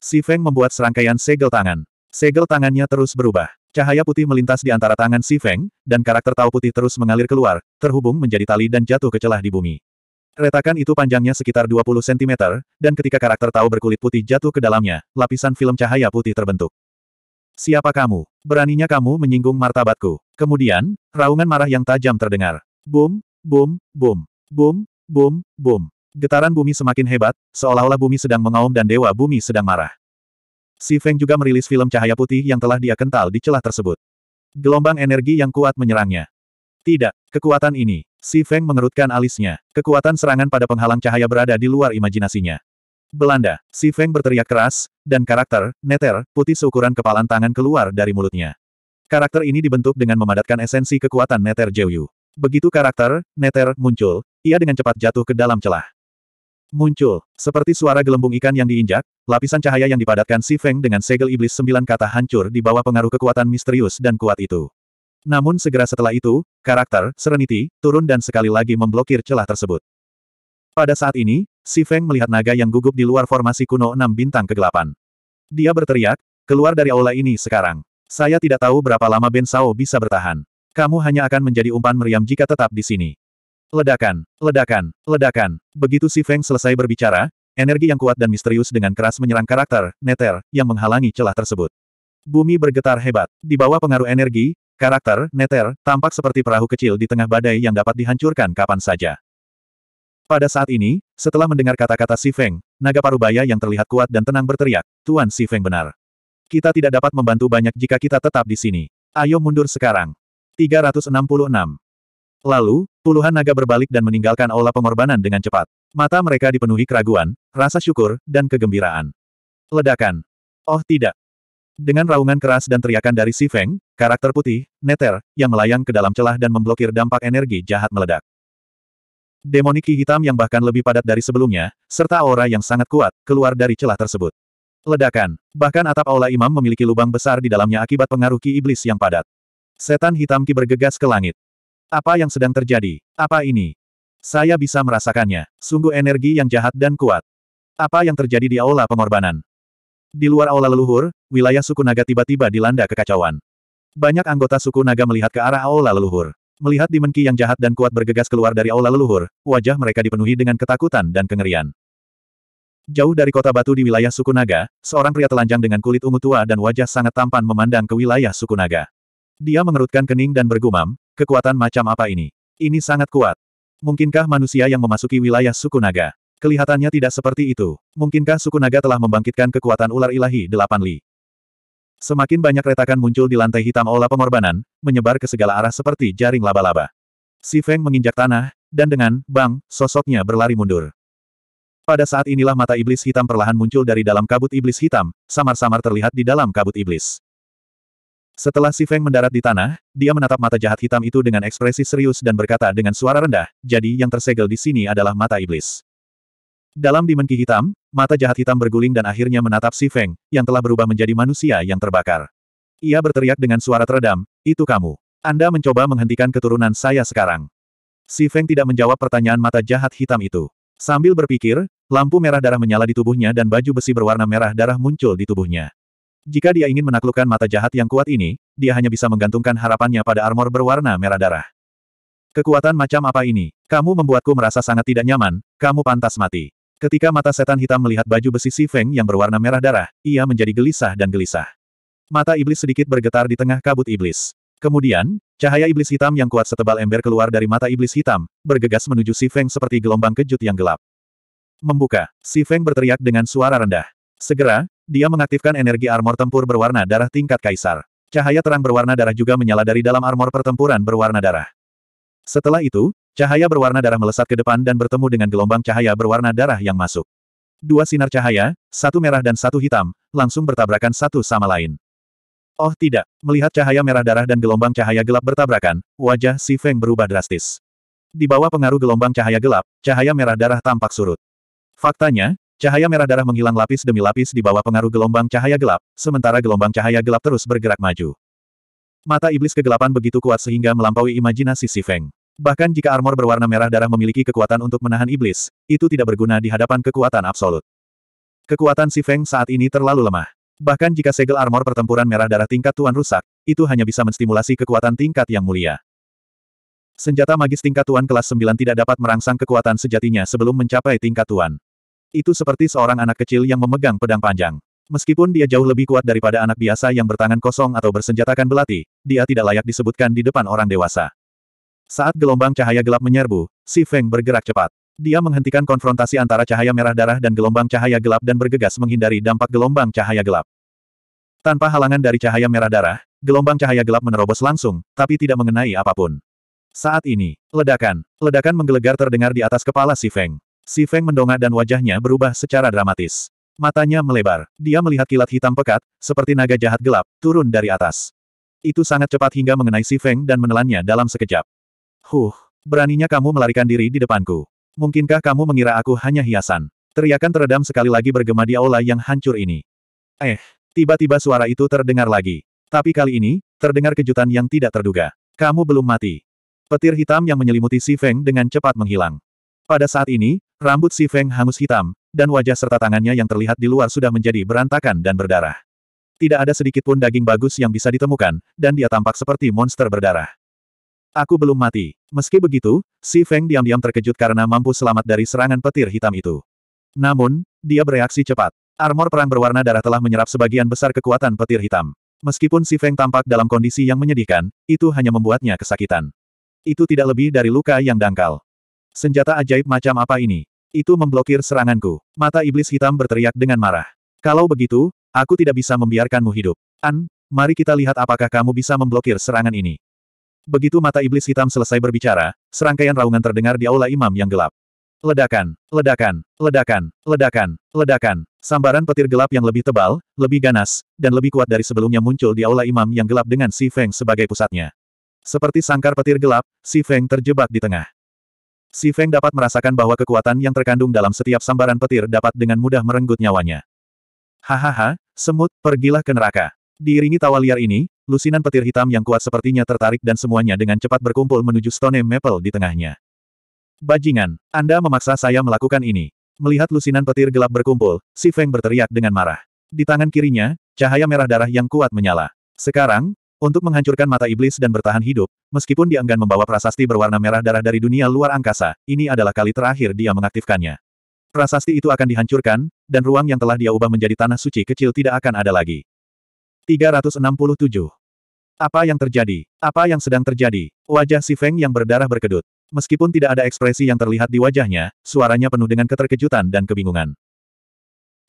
Si Feng membuat serangkaian segel tangan. Segel tangannya terus berubah. Cahaya putih melintas di antara tangan Si Feng, dan karakter tau putih terus mengalir keluar, terhubung menjadi tali dan jatuh ke celah di bumi. Retakan itu panjangnya sekitar 20 cm, dan ketika karakter tau berkulit putih jatuh ke dalamnya, lapisan film cahaya putih terbentuk. Siapa kamu? Beraninya kamu menyinggung martabatku. Kemudian, raungan marah yang tajam terdengar. Boom, boom, boom, boom, boom, boom. Getaran bumi semakin hebat, seolah-olah bumi sedang mengaum dan dewa bumi sedang marah. Si Feng juga merilis film cahaya putih yang telah dia kental di celah tersebut. Gelombang energi yang kuat menyerangnya. Tidak, kekuatan ini. Si Feng mengerutkan alisnya. Kekuatan serangan pada penghalang cahaya berada di luar imajinasinya. Belanda, Si Feng berteriak keras, dan karakter, neter, putih seukuran kepalan tangan keluar dari mulutnya. Karakter ini dibentuk dengan memadatkan esensi kekuatan neter Jeyu. Begitu karakter, neter, muncul, ia dengan cepat jatuh ke dalam celah. Muncul, seperti suara gelembung ikan yang diinjak, lapisan cahaya yang dipadatkan Si Feng dengan segel iblis sembilan kata hancur di bawah pengaruh kekuatan misterius dan kuat itu. Namun segera setelah itu, karakter, Serenity, turun dan sekali lagi memblokir celah tersebut. Pada saat ini, Si Feng melihat naga yang gugup di luar formasi kuno enam bintang kegelapan. Dia berteriak, keluar dari aula ini sekarang. Saya tidak tahu berapa lama Ben Sao bisa bertahan. Kamu hanya akan menjadi umpan meriam jika tetap di sini. Ledakan, ledakan, ledakan. Begitu Si Feng selesai berbicara, energi yang kuat dan misterius dengan keras menyerang karakter, Neter, yang menghalangi celah tersebut. Bumi bergetar hebat. Di bawah pengaruh energi, karakter, Neter, tampak seperti perahu kecil di tengah badai yang dapat dihancurkan kapan saja. Pada saat ini, setelah mendengar kata-kata Si Feng, naga parubaya yang terlihat kuat dan tenang berteriak, Tuan Si Feng benar. Kita tidak dapat membantu banyak jika kita tetap di sini. Ayo mundur sekarang. 366. Lalu, puluhan naga berbalik dan meninggalkan aula pengorbanan dengan cepat. Mata mereka dipenuhi keraguan, rasa syukur, dan kegembiraan. Ledakan. Oh tidak. Dengan raungan keras dan teriakan dari Si Feng, karakter putih, Neter, yang melayang ke dalam celah dan memblokir dampak energi jahat meledak. Demoniki hitam yang bahkan lebih padat dari sebelumnya, serta aura yang sangat kuat, keluar dari celah tersebut. Ledakan. Bahkan atap aula imam memiliki lubang besar di dalamnya akibat pengaruh ki iblis yang padat. Setan hitam ki bergegas ke langit. Apa yang sedang terjadi? Apa ini? Saya bisa merasakannya. Sungguh energi yang jahat dan kuat. Apa yang terjadi di aula pengorbanan? Di luar aula leluhur, wilayah suku naga tiba-tiba dilanda kekacauan. Banyak anggota suku naga melihat ke arah aula leluhur. Melihat Dimenki yang jahat dan kuat bergegas keluar dari aula leluhur, wajah mereka dipenuhi dengan ketakutan dan kengerian. Jauh dari kota batu di wilayah suku naga, seorang pria telanjang dengan kulit ungu tua dan wajah sangat tampan memandang ke wilayah suku naga. Dia mengerutkan kening dan bergumam, Kekuatan macam apa ini? Ini sangat kuat. Mungkinkah manusia yang memasuki wilayah suku naga? Kelihatannya tidak seperti itu. Mungkinkah suku naga telah membangkitkan kekuatan ular ilahi delapan li? Semakin banyak retakan muncul di lantai hitam aula pengorbanan, menyebar ke segala arah seperti jaring laba-laba. Si Feng menginjak tanah, dan dengan, bang, sosoknya berlari mundur. Pada saat inilah mata iblis hitam perlahan muncul dari dalam kabut iblis hitam, samar-samar terlihat di dalam kabut iblis. Setelah Si Feng mendarat di tanah, dia menatap mata jahat hitam itu dengan ekspresi serius dan berkata dengan suara rendah, jadi yang tersegel di sini adalah mata iblis. Dalam dimenki hitam, mata jahat hitam berguling dan akhirnya menatap Si Feng, yang telah berubah menjadi manusia yang terbakar. Ia berteriak dengan suara teredam, itu kamu. Anda mencoba menghentikan keturunan saya sekarang. Si Feng tidak menjawab pertanyaan mata jahat hitam itu. Sambil berpikir, lampu merah darah menyala di tubuhnya dan baju besi berwarna merah darah muncul di tubuhnya. Jika dia ingin menaklukkan mata jahat yang kuat ini, dia hanya bisa menggantungkan harapannya pada armor berwarna merah darah. Kekuatan macam apa ini? Kamu membuatku merasa sangat tidak nyaman, kamu pantas mati. Ketika mata setan hitam melihat baju besi Si Feng yang berwarna merah darah, ia menjadi gelisah dan gelisah. Mata iblis sedikit bergetar di tengah kabut iblis. Kemudian, cahaya iblis hitam yang kuat setebal ember keluar dari mata iblis hitam, bergegas menuju Si Feng seperti gelombang kejut yang gelap. Membuka, Si Feng berteriak dengan suara rendah. Segera, dia mengaktifkan energi armor tempur berwarna darah tingkat kaisar. Cahaya terang berwarna darah juga menyala dari dalam armor pertempuran berwarna darah. Setelah itu, cahaya berwarna darah melesat ke depan dan bertemu dengan gelombang cahaya berwarna darah yang masuk. Dua sinar cahaya, satu merah dan satu hitam, langsung bertabrakan satu sama lain. Oh tidak, melihat cahaya merah darah dan gelombang cahaya gelap bertabrakan, wajah Si Feng berubah drastis. Di bawah pengaruh gelombang cahaya gelap, cahaya merah darah tampak surut. Faktanya, Cahaya merah darah menghilang lapis demi lapis di bawah pengaruh gelombang cahaya gelap, sementara gelombang cahaya gelap terus bergerak maju. Mata iblis kegelapan begitu kuat sehingga melampaui imajinasi Si Feng. Bahkan jika armor berwarna merah darah memiliki kekuatan untuk menahan iblis, itu tidak berguna di hadapan kekuatan absolut. Kekuatan Si Feng saat ini terlalu lemah. Bahkan jika segel armor pertempuran merah darah tingkat tuan rusak, itu hanya bisa menstimulasi kekuatan tingkat yang mulia. Senjata magis tingkat tuan kelas 9 tidak dapat merangsang kekuatan sejatinya sebelum mencapai tingkat tuan. Itu seperti seorang anak kecil yang memegang pedang panjang. Meskipun dia jauh lebih kuat daripada anak biasa yang bertangan kosong atau bersenjatakan belati, dia tidak layak disebutkan di depan orang dewasa. Saat gelombang cahaya gelap menyerbu, Si Feng bergerak cepat. Dia menghentikan konfrontasi antara cahaya merah darah dan gelombang cahaya gelap dan bergegas menghindari dampak gelombang cahaya gelap. Tanpa halangan dari cahaya merah darah, gelombang cahaya gelap menerobos langsung, tapi tidak mengenai apapun. Saat ini, ledakan, ledakan menggelegar terdengar di atas kepala Si Feng. Si Feng mendongak dan wajahnya berubah secara dramatis. Matanya melebar. Dia melihat kilat hitam pekat, seperti naga jahat gelap, turun dari atas. Itu sangat cepat hingga mengenai Si Feng dan menelannya dalam sekejap. Huh, beraninya kamu melarikan diri di depanku. Mungkinkah kamu mengira aku hanya hiasan? Teriakan teredam sekali lagi bergema di aula yang hancur ini. Eh, tiba-tiba suara itu terdengar lagi. Tapi kali ini, terdengar kejutan yang tidak terduga. Kamu belum mati. Petir hitam yang menyelimuti Si Feng dengan cepat menghilang. Pada saat ini, Rambut si Feng hangus hitam, dan wajah serta tangannya yang terlihat di luar sudah menjadi berantakan dan berdarah. Tidak ada sedikit pun daging bagus yang bisa ditemukan, dan dia tampak seperti monster berdarah. Aku belum mati. Meski begitu, si Feng diam-diam terkejut karena mampu selamat dari serangan petir hitam itu. Namun, dia bereaksi cepat. Armor perang berwarna darah telah menyerap sebagian besar kekuatan petir hitam. Meskipun si Feng tampak dalam kondisi yang menyedihkan, itu hanya membuatnya kesakitan. Itu tidak lebih dari luka yang dangkal. Senjata ajaib macam apa ini? Itu memblokir seranganku. Mata iblis hitam berteriak dengan marah. Kalau begitu, aku tidak bisa membiarkanmu hidup. An, mari kita lihat apakah kamu bisa memblokir serangan ini. Begitu mata iblis hitam selesai berbicara, serangkaian raungan terdengar di aula imam yang gelap. Ledakan, ledakan, ledakan, ledakan, ledakan. Sambaran petir gelap yang lebih tebal, lebih ganas, dan lebih kuat dari sebelumnya muncul di aula imam yang gelap dengan Si Feng sebagai pusatnya. Seperti sangkar petir gelap, Si Feng terjebak di tengah. Si Feng dapat merasakan bahwa kekuatan yang terkandung dalam setiap sambaran petir dapat dengan mudah merenggut nyawanya. Hahaha, semut, pergilah ke neraka. Diiringi tawa liar ini, lusinan petir hitam yang kuat sepertinya tertarik dan semuanya dengan cepat berkumpul menuju Stone Maple di tengahnya. Bajingan, Anda memaksa saya melakukan ini. Melihat lusinan petir gelap berkumpul, si Feng berteriak dengan marah. Di tangan kirinya, cahaya merah darah yang kuat menyala. Sekarang, untuk menghancurkan mata iblis dan bertahan hidup, meskipun dia enggan membawa prasasti berwarna merah darah dari dunia luar angkasa, ini adalah kali terakhir dia mengaktifkannya. Prasasti itu akan dihancurkan, dan ruang yang telah dia ubah menjadi tanah suci kecil tidak akan ada lagi. 367. Apa yang terjadi? Apa yang sedang terjadi? Wajah si Feng yang berdarah berkedut. Meskipun tidak ada ekspresi yang terlihat di wajahnya, suaranya penuh dengan keterkejutan dan kebingungan.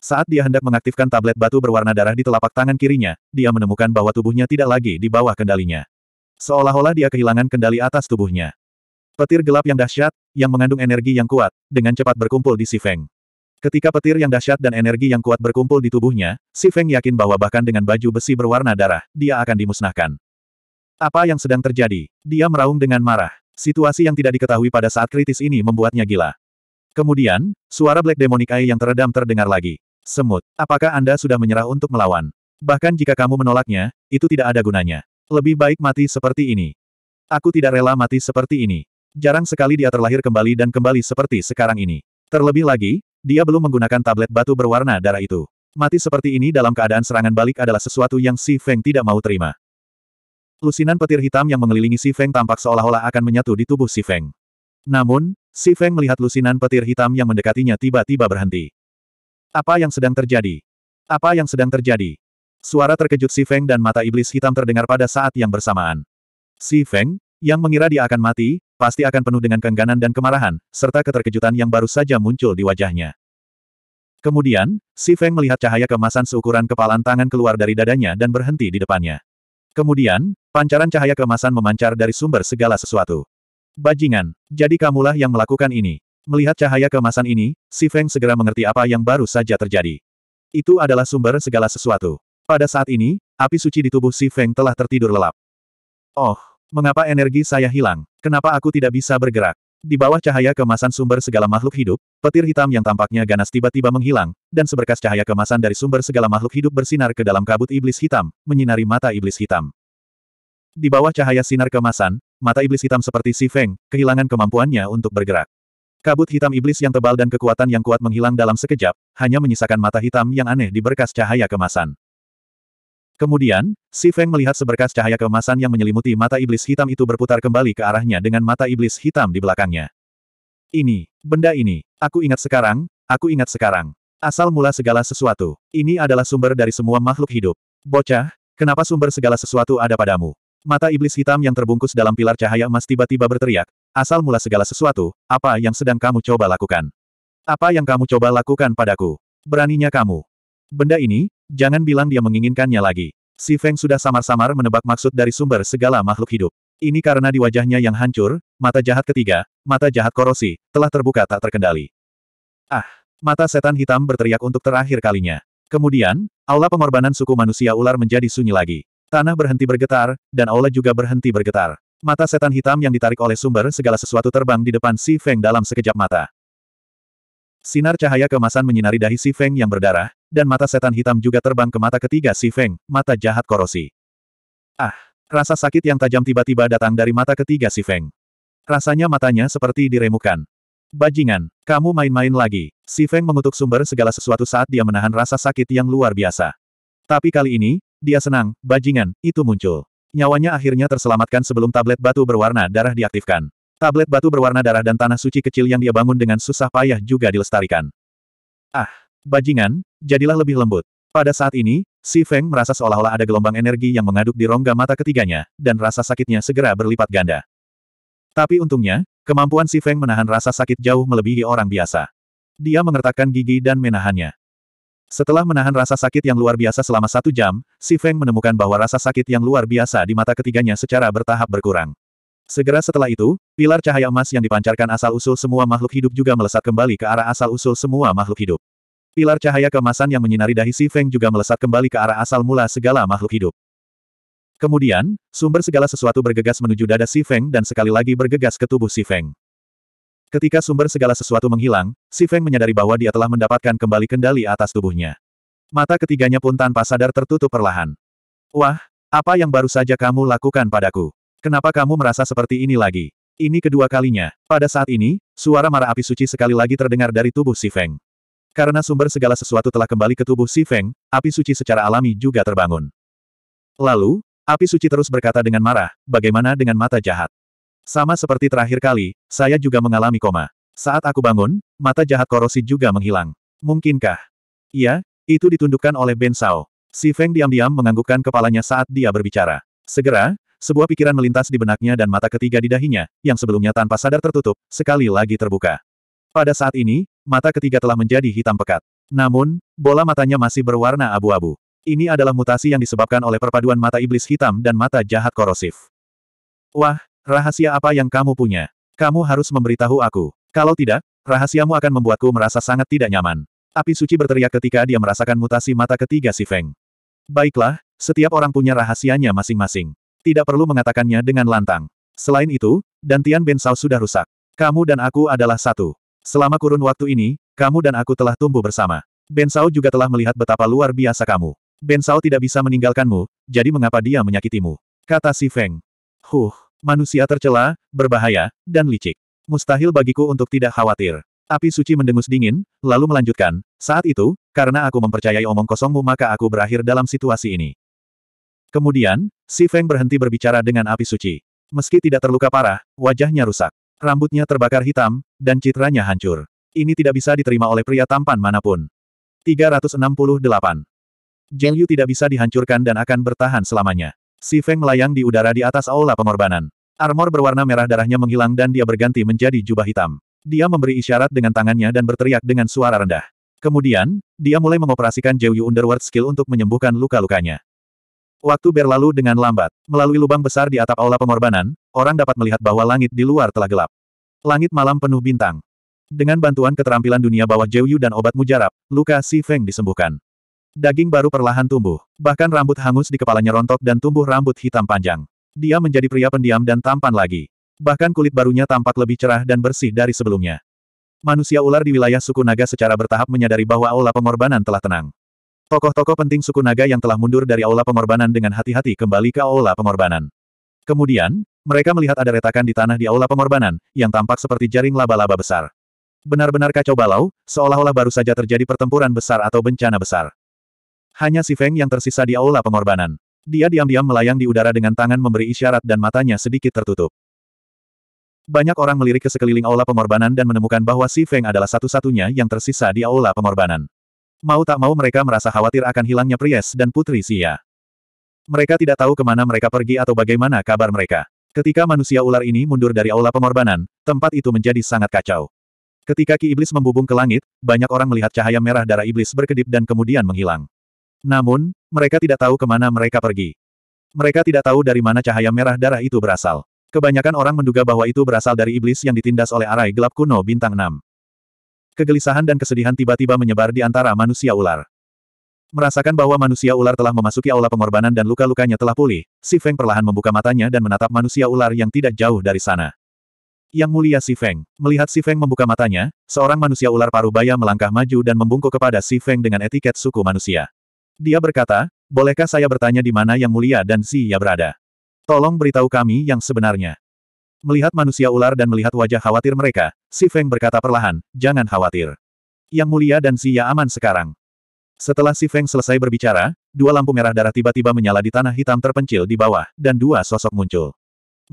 Saat dia hendak mengaktifkan tablet batu berwarna darah di telapak tangan kirinya, dia menemukan bahwa tubuhnya tidak lagi di bawah kendalinya. Seolah-olah dia kehilangan kendali atas tubuhnya. Petir gelap yang dahsyat, yang mengandung energi yang kuat, dengan cepat berkumpul di Sifeng. Ketika petir yang dahsyat dan energi yang kuat berkumpul di tubuhnya, Si Feng yakin bahwa bahkan dengan baju besi berwarna darah, dia akan dimusnahkan. Apa yang sedang terjadi? Dia meraung dengan marah. Situasi yang tidak diketahui pada saat kritis ini membuatnya gila. Kemudian, suara Black Demonic Eye yang teredam terdengar lagi. Semut, apakah Anda sudah menyerah untuk melawan? Bahkan jika kamu menolaknya, itu tidak ada gunanya. Lebih baik mati seperti ini. Aku tidak rela mati seperti ini. Jarang sekali dia terlahir kembali dan kembali seperti sekarang ini. Terlebih lagi, dia belum menggunakan tablet batu berwarna darah itu. Mati seperti ini dalam keadaan serangan balik adalah sesuatu yang Si Feng tidak mau terima. Lusinan petir hitam yang mengelilingi Si Feng tampak seolah-olah akan menyatu di tubuh Si Feng. Namun, Si Feng melihat lusinan petir hitam yang mendekatinya tiba-tiba berhenti. Apa yang sedang terjadi? Apa yang sedang terjadi? Suara terkejut Si Feng dan mata iblis hitam terdengar pada saat yang bersamaan. Si Feng, yang mengira dia akan mati, pasti akan penuh dengan keengganan dan kemarahan, serta keterkejutan yang baru saja muncul di wajahnya. Kemudian, Si Feng melihat cahaya kemasan seukuran kepalan tangan keluar dari dadanya dan berhenti di depannya. Kemudian, pancaran cahaya kemasan memancar dari sumber segala sesuatu. Bajingan, jadi kamulah yang melakukan ini. Melihat cahaya kemasan ini, Si Feng segera mengerti apa yang baru saja terjadi. Itu adalah sumber segala sesuatu. Pada saat ini, api suci di tubuh Si Feng telah tertidur lelap. Oh, mengapa energi saya hilang? Kenapa aku tidak bisa bergerak? Di bawah cahaya kemasan sumber segala makhluk hidup, petir hitam yang tampaknya ganas tiba-tiba menghilang, dan seberkas cahaya kemasan dari sumber segala makhluk hidup bersinar ke dalam kabut iblis hitam, menyinari mata iblis hitam. Di bawah cahaya sinar kemasan, mata iblis hitam seperti Si Feng, kehilangan kemampuannya untuk bergerak. Kabut hitam iblis yang tebal dan kekuatan yang kuat menghilang dalam sekejap, hanya menyisakan mata hitam yang aneh di berkas cahaya kemasan. Kemudian, Si Feng melihat seberkas cahaya kemasan yang menyelimuti mata iblis hitam itu berputar kembali ke arahnya dengan mata iblis hitam di belakangnya. Ini, benda ini, aku ingat sekarang, aku ingat sekarang. Asal mula segala sesuatu, ini adalah sumber dari semua makhluk hidup. Bocah, kenapa sumber segala sesuatu ada padamu? Mata iblis hitam yang terbungkus dalam pilar cahaya emas tiba-tiba berteriak, Asal mula segala sesuatu, apa yang sedang kamu coba lakukan? Apa yang kamu coba lakukan padaku? Beraninya kamu. Benda ini, jangan bilang dia menginginkannya lagi. Si Feng sudah samar-samar menebak maksud dari sumber segala makhluk hidup. Ini karena di wajahnya yang hancur, mata jahat ketiga, mata jahat korosi, telah terbuka tak terkendali. Ah! Mata setan hitam berteriak untuk terakhir kalinya. Kemudian, aula pengorbanan suku manusia ular menjadi sunyi lagi. Tanah berhenti bergetar, dan aula juga berhenti bergetar. Mata setan hitam yang ditarik oleh sumber segala sesuatu terbang di depan Si Feng dalam sekejap mata. Sinar cahaya kemasan menyinari dahi Si Feng yang berdarah, dan mata setan hitam juga terbang ke mata ketiga Si Feng, mata jahat korosi. Ah, rasa sakit yang tajam tiba-tiba datang dari mata ketiga Si Feng. Rasanya matanya seperti diremukan. Bajingan, kamu main-main lagi. Si Feng mengutuk sumber segala sesuatu saat dia menahan rasa sakit yang luar biasa. Tapi kali ini, dia senang, bajingan, itu muncul. Nyawanya akhirnya terselamatkan sebelum tablet batu berwarna darah diaktifkan. Tablet batu berwarna darah dan tanah suci kecil yang dia bangun dengan susah payah juga dilestarikan. Ah, bajingan, jadilah lebih lembut. Pada saat ini, Si Feng merasa seolah-olah ada gelombang energi yang mengaduk di rongga mata ketiganya, dan rasa sakitnya segera berlipat ganda. Tapi untungnya, kemampuan Si Feng menahan rasa sakit jauh melebihi orang biasa. Dia mengertakkan gigi dan menahannya. Setelah menahan rasa sakit yang luar biasa selama satu jam, Si Feng menemukan bahwa rasa sakit yang luar biasa di mata ketiganya secara bertahap berkurang. Segera setelah itu, pilar cahaya emas yang dipancarkan asal-usul semua makhluk hidup juga melesat kembali ke arah asal-usul semua makhluk hidup. Pilar cahaya kemasan yang menyinari dahi Si Feng juga melesat kembali ke arah asal mula segala makhluk hidup. Kemudian, sumber segala sesuatu bergegas menuju dada Si Feng dan sekali lagi bergegas ke tubuh Si Feng. Ketika sumber segala sesuatu menghilang, Si Feng menyadari bahwa dia telah mendapatkan kembali kendali atas tubuhnya. Mata ketiganya pun tanpa sadar tertutup perlahan. Wah, apa yang baru saja kamu lakukan padaku? Kenapa kamu merasa seperti ini lagi? Ini kedua kalinya. Pada saat ini, suara marah api suci sekali lagi terdengar dari tubuh Si Feng. Karena sumber segala sesuatu telah kembali ke tubuh Si Feng, api suci secara alami juga terbangun. Lalu, api suci terus berkata dengan marah, bagaimana dengan mata jahat? Sama seperti terakhir kali, saya juga mengalami koma. Saat aku bangun, mata jahat korosi juga menghilang. Mungkinkah? Iya, itu ditundukkan oleh Ben Sao. Si Feng diam-diam menganggukkan kepalanya saat dia berbicara. Segera, sebuah pikiran melintas di benaknya dan mata ketiga di dahinya, yang sebelumnya tanpa sadar tertutup, sekali lagi terbuka. Pada saat ini, mata ketiga telah menjadi hitam pekat. Namun, bola matanya masih berwarna abu-abu. Ini adalah mutasi yang disebabkan oleh perpaduan mata iblis hitam dan mata jahat korosif. Wah, Rahasia apa yang kamu punya? Kamu harus memberitahu aku. Kalau tidak, rahasiamu akan membuatku merasa sangat tidak nyaman. Api suci berteriak ketika dia merasakan mutasi mata ketiga si Feng. Baiklah, setiap orang punya rahasianya masing-masing. Tidak perlu mengatakannya dengan lantang. Selain itu, Dantian Tian Ben Sao sudah rusak. Kamu dan aku adalah satu. Selama kurun waktu ini, kamu dan aku telah tumbuh bersama. Ben Sao juga telah melihat betapa luar biasa kamu. Ben Sao tidak bisa meninggalkanmu, jadi mengapa dia menyakitimu? Kata si Feng. Huh. Manusia tercela, berbahaya, dan licik. Mustahil bagiku untuk tidak khawatir. Api suci mendengus dingin, lalu melanjutkan, saat itu, karena aku mempercayai omong kosongmu maka aku berakhir dalam situasi ini. Kemudian, Si Feng berhenti berbicara dengan api suci. Meski tidak terluka parah, wajahnya rusak. Rambutnya terbakar hitam, dan citranya hancur. Ini tidak bisa diterima oleh pria tampan manapun. 368. Jiang Yu tidak bisa dihancurkan dan akan bertahan selamanya. Si Feng melayang di udara di atas aula pengorbanan. Armor berwarna merah darahnya menghilang dan dia berganti menjadi jubah hitam. Dia memberi isyarat dengan tangannya dan berteriak dengan suara rendah. Kemudian, dia mulai mengoperasikan Jeyu Underworld Skill untuk menyembuhkan luka-lukanya. Waktu berlalu dengan lambat. Melalui lubang besar di atap aula pengorbanan, orang dapat melihat bahwa langit di luar telah gelap. Langit malam penuh bintang. Dengan bantuan keterampilan dunia bawah Jeyu dan obat mujarab, luka Si Feng disembuhkan. Daging baru perlahan tumbuh. Bahkan rambut hangus di kepalanya rontok dan tumbuh rambut hitam panjang. Dia menjadi pria pendiam dan tampan lagi. Bahkan kulit barunya tampak lebih cerah dan bersih dari sebelumnya. Manusia ular di wilayah suku naga secara bertahap menyadari bahwa aula pengorbanan telah tenang. Tokoh-tokoh penting suku naga yang telah mundur dari aula pengorbanan dengan hati-hati kembali ke aula pengorbanan. Kemudian, mereka melihat ada retakan di tanah di aula pengorbanan, yang tampak seperti jaring laba-laba besar. Benar-benar kacau balau, seolah-olah baru saja terjadi pertempuran besar atau bencana besar. Hanya si Feng yang tersisa di aula pengorbanan. Dia diam-diam melayang di udara dengan tangan memberi isyarat dan matanya sedikit tertutup. Banyak orang melirik ke sekeliling aula pengorbanan dan menemukan bahwa si Feng adalah satu-satunya yang tersisa di aula pengorbanan. Mau tak mau mereka merasa khawatir akan hilangnya Pries dan Putri sia. Mereka tidak tahu kemana mereka pergi atau bagaimana kabar mereka. Ketika manusia ular ini mundur dari aula pengorbanan, tempat itu menjadi sangat kacau. Ketika Ki Iblis membubung ke langit, banyak orang melihat cahaya merah darah Iblis berkedip dan kemudian menghilang. Namun, mereka tidak tahu kemana mereka pergi. Mereka tidak tahu dari mana cahaya merah darah itu berasal. Kebanyakan orang menduga bahwa itu berasal dari iblis yang ditindas oleh arai gelap kuno bintang 6. Kegelisahan dan kesedihan tiba-tiba menyebar di antara manusia ular. Merasakan bahwa manusia ular telah memasuki aula pengorbanan dan luka-lukanya telah pulih, Si Feng perlahan membuka matanya dan menatap manusia ular yang tidak jauh dari sana. Yang mulia Si Feng, melihat Si Feng membuka matanya, seorang manusia ular paruh baya melangkah maju dan membungkuk kepada Si Feng dengan etiket suku manusia. Dia berkata, bolehkah saya bertanya di mana Yang Mulia dan Xia berada? Tolong beritahu kami yang sebenarnya. Melihat manusia ular dan melihat wajah khawatir mereka, Si Feng berkata perlahan, jangan khawatir. Yang Mulia dan Xia aman sekarang. Setelah Si Feng selesai berbicara, dua lampu merah darah tiba-tiba menyala di tanah hitam terpencil di bawah, dan dua sosok muncul.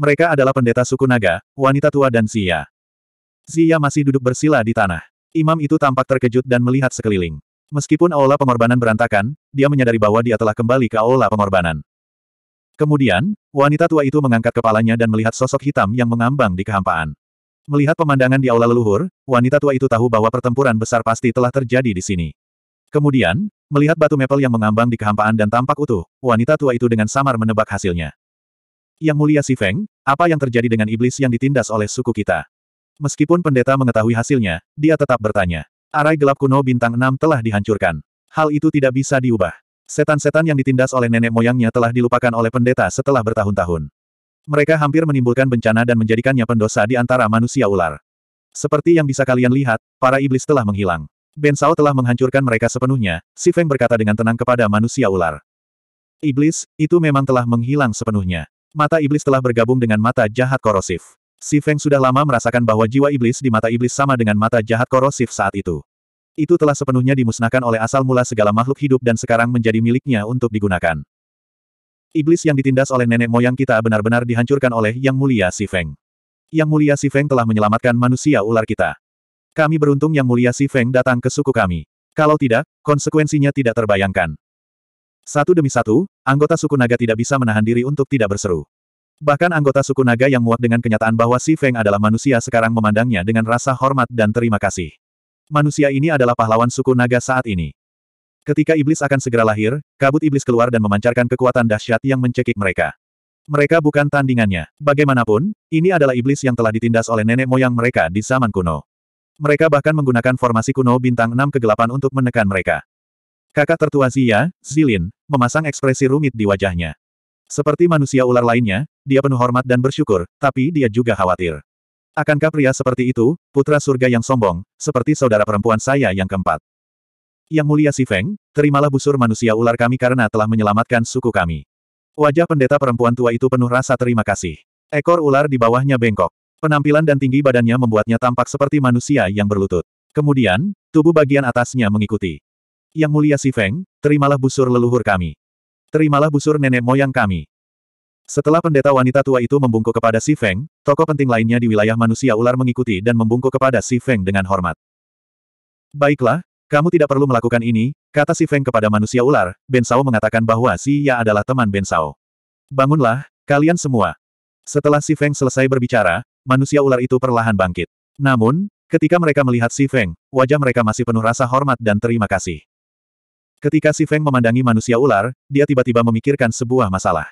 Mereka adalah pendeta suku naga, wanita tua dan Xia. Xia masih duduk bersila di tanah. Imam itu tampak terkejut dan melihat sekeliling. Meskipun aula pengorbanan berantakan, dia menyadari bahwa dia telah kembali ke aula pengorbanan. Kemudian, wanita tua itu mengangkat kepalanya dan melihat sosok hitam yang mengambang di kehampaan. Melihat pemandangan di aula leluhur, wanita tua itu tahu bahwa pertempuran besar pasti telah terjadi di sini. Kemudian, melihat batu mepel yang mengambang di kehampaan dan tampak utuh, wanita tua itu dengan samar menebak hasilnya. Yang mulia Si Feng, apa yang terjadi dengan iblis yang ditindas oleh suku kita? Meskipun pendeta mengetahui hasilnya, dia tetap bertanya. Arai gelap kuno bintang 6 telah dihancurkan. Hal itu tidak bisa diubah. Setan-setan yang ditindas oleh nenek moyangnya telah dilupakan oleh pendeta setelah bertahun-tahun. Mereka hampir menimbulkan bencana dan menjadikannya pendosa di antara manusia ular. Seperti yang bisa kalian lihat, para iblis telah menghilang. Ben Sao telah menghancurkan mereka sepenuhnya, Si Feng berkata dengan tenang kepada manusia ular. Iblis, itu memang telah menghilang sepenuhnya. Mata iblis telah bergabung dengan mata jahat korosif. Si Feng sudah lama merasakan bahwa jiwa iblis di mata iblis sama dengan mata jahat korosif saat itu. Itu telah sepenuhnya dimusnahkan oleh asal mula segala makhluk hidup dan sekarang menjadi miliknya untuk digunakan. Iblis yang ditindas oleh nenek moyang kita benar-benar dihancurkan oleh Yang Mulia Si Feng. Yang Mulia Si Feng telah menyelamatkan manusia ular kita. Kami beruntung Yang Mulia Si Feng datang ke suku kami. Kalau tidak, konsekuensinya tidak terbayangkan. Satu demi satu, anggota suku naga tidak bisa menahan diri untuk tidak berseru. Bahkan anggota suku naga yang muak dengan kenyataan bahwa Si Feng adalah manusia sekarang memandangnya dengan rasa hormat dan terima kasih. Manusia ini adalah pahlawan suku naga saat ini. Ketika iblis akan segera lahir, kabut iblis keluar dan memancarkan kekuatan dahsyat yang mencekik mereka. Mereka bukan tandingannya. Bagaimanapun, ini adalah iblis yang telah ditindas oleh nenek moyang mereka di zaman kuno. Mereka bahkan menggunakan formasi kuno bintang 6 kegelapan untuk menekan mereka. Kakak tertua Zia, Zilin, memasang ekspresi rumit di wajahnya. Seperti manusia ular lainnya, dia penuh hormat dan bersyukur, tapi dia juga khawatir. Akankah pria seperti itu, putra surga yang sombong, seperti saudara perempuan saya yang keempat? Yang mulia si Feng, terimalah busur manusia ular kami karena telah menyelamatkan suku kami. Wajah pendeta perempuan tua itu penuh rasa terima kasih. Ekor ular di bawahnya bengkok. Penampilan dan tinggi badannya membuatnya tampak seperti manusia yang berlutut. Kemudian, tubuh bagian atasnya mengikuti. Yang mulia si Feng, terimalah busur leluhur kami. Terimalah busur nenek moyang kami. Setelah pendeta wanita tua itu membungkuk kepada Si Feng, tokoh penting lainnya di wilayah manusia ular mengikuti dan membungkuk kepada Si Feng dengan hormat. Baiklah, kamu tidak perlu melakukan ini, kata Si Feng kepada manusia ular, Ben Sao mengatakan bahwa Si Ya adalah teman Ben Sao. Bangunlah, kalian semua. Setelah Si Feng selesai berbicara, manusia ular itu perlahan bangkit. Namun, ketika mereka melihat Si Feng, wajah mereka masih penuh rasa hormat dan terima kasih. Ketika Si Feng memandangi manusia ular, dia tiba-tiba memikirkan sebuah masalah.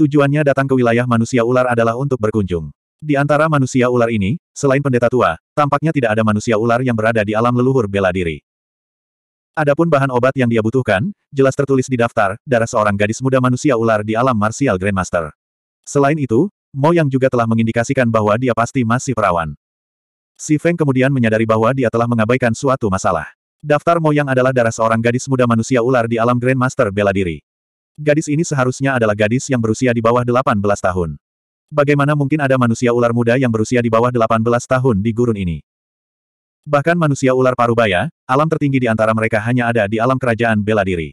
Tujuannya datang ke wilayah manusia ular adalah untuk berkunjung. Di antara manusia ular ini, selain pendeta tua, tampaknya tidak ada manusia ular yang berada di alam leluhur bela diri. Adapun bahan obat yang dia butuhkan, jelas tertulis di daftar, darah seorang gadis muda manusia ular di alam martial grandmaster. Selain itu, Mo yang juga telah mengindikasikan bahwa dia pasti masih perawan. Si Feng kemudian menyadari bahwa dia telah mengabaikan suatu masalah. Daftar moyang adalah darah seorang gadis muda manusia ular di alam Grandmaster bela diri. Gadis ini seharusnya adalah gadis yang berusia di bawah 18 tahun. Bagaimana mungkin ada manusia ular muda yang berusia di bawah 18 tahun di gurun ini? Bahkan manusia ular parubaya, alam tertinggi di antara mereka hanya ada di alam kerajaan bela diri.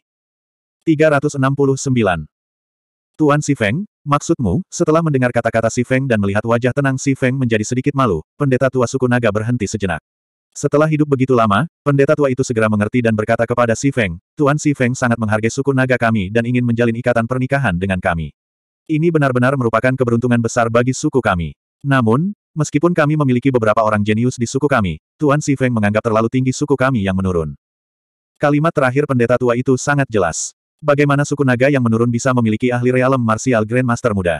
369. Tuan Si Feng, maksudmu, setelah mendengar kata-kata Si Feng dan melihat wajah tenang Si Feng menjadi sedikit malu, pendeta tua suku naga berhenti sejenak. Setelah hidup begitu lama, pendeta tua itu segera mengerti dan berkata kepada Si Feng, Tuan Si Feng sangat menghargai suku naga kami dan ingin menjalin ikatan pernikahan dengan kami. Ini benar-benar merupakan keberuntungan besar bagi suku kami. Namun, meskipun kami memiliki beberapa orang jenius di suku kami, Tuan Si Feng menganggap terlalu tinggi suku kami yang menurun. Kalimat terakhir pendeta tua itu sangat jelas. Bagaimana suku naga yang menurun bisa memiliki ahli realem martial Grandmaster muda?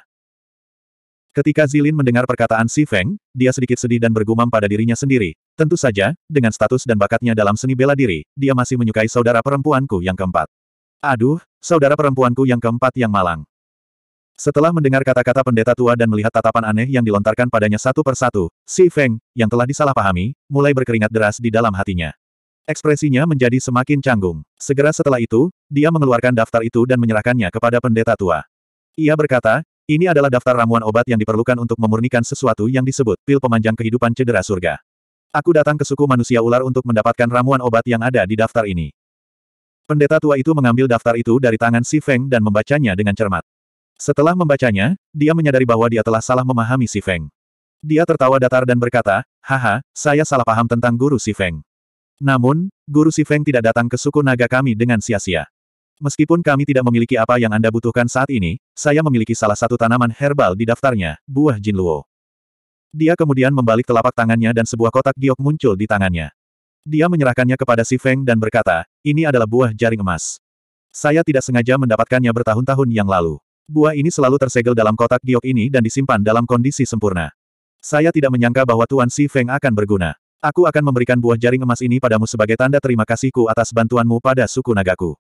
Ketika Zilin mendengar perkataan Si Feng, dia sedikit sedih dan bergumam pada dirinya sendiri. Tentu saja, dengan status dan bakatnya dalam seni bela diri, dia masih menyukai saudara perempuanku yang keempat. Aduh, saudara perempuanku yang keempat yang malang. Setelah mendengar kata-kata pendeta tua dan melihat tatapan aneh yang dilontarkan padanya satu persatu, Si Feng, yang telah disalahpahami, mulai berkeringat deras di dalam hatinya. Ekspresinya menjadi semakin canggung. Segera setelah itu, dia mengeluarkan daftar itu dan menyerahkannya kepada pendeta tua. Ia berkata, ini adalah daftar ramuan obat yang diperlukan untuk memurnikan sesuatu yang disebut pil pemanjang kehidupan cedera surga. Aku datang ke suku manusia ular untuk mendapatkan ramuan obat yang ada di daftar ini. Pendeta tua itu mengambil daftar itu dari tangan Si Feng dan membacanya dengan cermat. Setelah membacanya, dia menyadari bahwa dia telah salah memahami Si Feng. Dia tertawa datar dan berkata, Haha, saya salah paham tentang guru Si Feng. Namun, guru Si Feng tidak datang ke suku naga kami dengan sia-sia. Meskipun kami tidak memiliki apa yang Anda butuhkan saat ini, saya memiliki salah satu tanaman herbal di daftarnya, buah Jinluo. Dia kemudian membalik telapak tangannya dan sebuah kotak giok muncul di tangannya. Dia menyerahkannya kepada Si Feng dan berkata, ini adalah buah jaring emas. Saya tidak sengaja mendapatkannya bertahun-tahun yang lalu. Buah ini selalu tersegel dalam kotak giok ini dan disimpan dalam kondisi sempurna. Saya tidak menyangka bahwa Tuan Si Feng akan berguna. Aku akan memberikan buah jaring emas ini padamu sebagai tanda terima kasihku atas bantuanmu pada suku nagaku.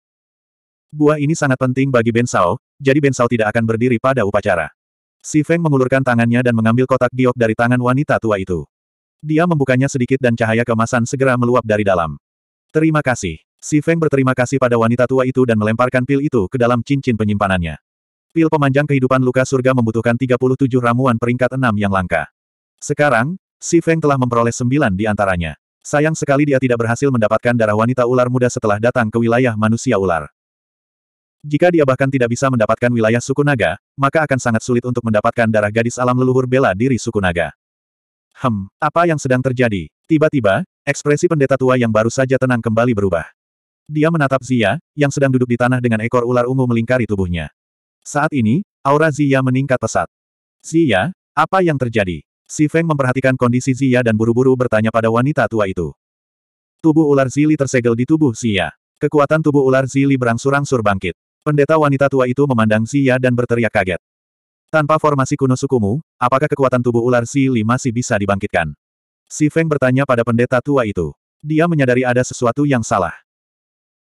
Buah ini sangat penting bagi Bensao, jadi Bensao tidak akan berdiri pada upacara. Si Feng mengulurkan tangannya dan mengambil kotak giok dari tangan wanita tua itu. Dia membukanya sedikit dan cahaya kemasan segera meluap dari dalam. Terima kasih. Si Feng berterima kasih pada wanita tua itu dan melemparkan pil itu ke dalam cincin penyimpanannya. Pil pemanjang kehidupan luka surga membutuhkan 37 ramuan peringkat 6 yang langka. Sekarang, Si Feng telah memperoleh 9 di antaranya. Sayang sekali dia tidak berhasil mendapatkan darah wanita ular muda setelah datang ke wilayah manusia ular. Jika dia bahkan tidak bisa mendapatkan wilayah suku naga, maka akan sangat sulit untuk mendapatkan darah gadis alam leluhur bela diri suku naga. Hem, apa yang sedang terjadi? Tiba-tiba, ekspresi pendeta tua yang baru saja tenang kembali berubah. Dia menatap Zia, yang sedang duduk di tanah dengan ekor ular ungu melingkari tubuhnya. Saat ini, aura Zia meningkat pesat. Zia, apa yang terjadi? Si Feng memperhatikan kondisi Zia dan buru-buru bertanya pada wanita tua itu. Tubuh ular Zili tersegel di tubuh Zia. Kekuatan tubuh ular Zili berangsur-angsur bangkit. Pendeta wanita tua itu memandang Xia ya dan berteriak kaget. Tanpa formasi kuno sukumu, apakah kekuatan tubuh ular Si Li masih bisa dibangkitkan? Si Feng bertanya pada pendeta tua itu. Dia menyadari ada sesuatu yang salah.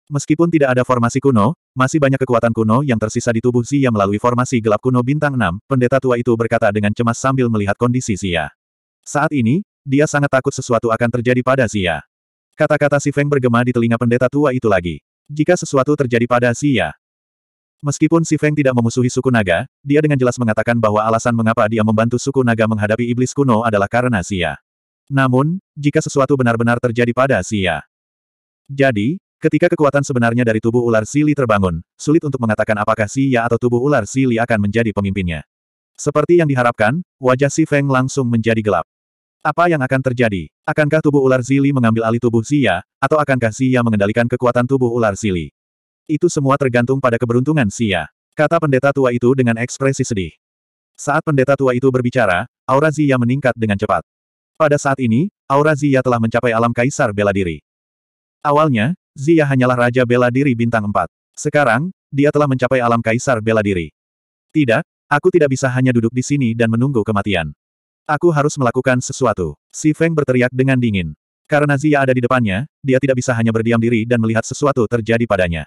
Meskipun tidak ada formasi kuno, masih banyak kekuatan kuno yang tersisa di tubuh Xia ya melalui formasi gelap kuno bintang 6, pendeta tua itu berkata dengan cemas sambil melihat kondisi Xia. Ya. Saat ini, dia sangat takut sesuatu akan terjadi pada Xia. Kata-kata Si Feng bergema di telinga pendeta tua itu lagi. Jika sesuatu terjadi pada Xia, Meskipun Si Feng tidak memusuhi suku naga, dia dengan jelas mengatakan bahwa alasan mengapa dia membantu suku naga menghadapi iblis kuno adalah karena Sia. Namun, jika sesuatu benar-benar terjadi pada Sia, Jadi, ketika kekuatan sebenarnya dari tubuh ular Sili terbangun, sulit untuk mengatakan apakah Sia ya atau tubuh ular Sili akan menjadi pemimpinnya. Seperti yang diharapkan, wajah Si Feng langsung menjadi gelap. Apa yang akan terjadi? Akankah tubuh ular Sili mengambil alih tubuh Sia, ya, atau akankah Sia ya mengendalikan kekuatan tubuh ular Sili? Itu semua tergantung pada keberuntungan Xia. Kata pendeta tua itu dengan ekspresi sedih. Saat pendeta tua itu berbicara, aura Zia meningkat dengan cepat. Pada saat ini, aura Zia telah mencapai alam kaisar bela diri. Awalnya, Zia hanyalah raja bela diri bintang 4. Sekarang, dia telah mencapai alam kaisar bela diri. Tidak, aku tidak bisa hanya duduk di sini dan menunggu kematian. Aku harus melakukan sesuatu. Si Feng berteriak dengan dingin. Karena Zia ada di depannya, dia tidak bisa hanya berdiam diri dan melihat sesuatu terjadi padanya.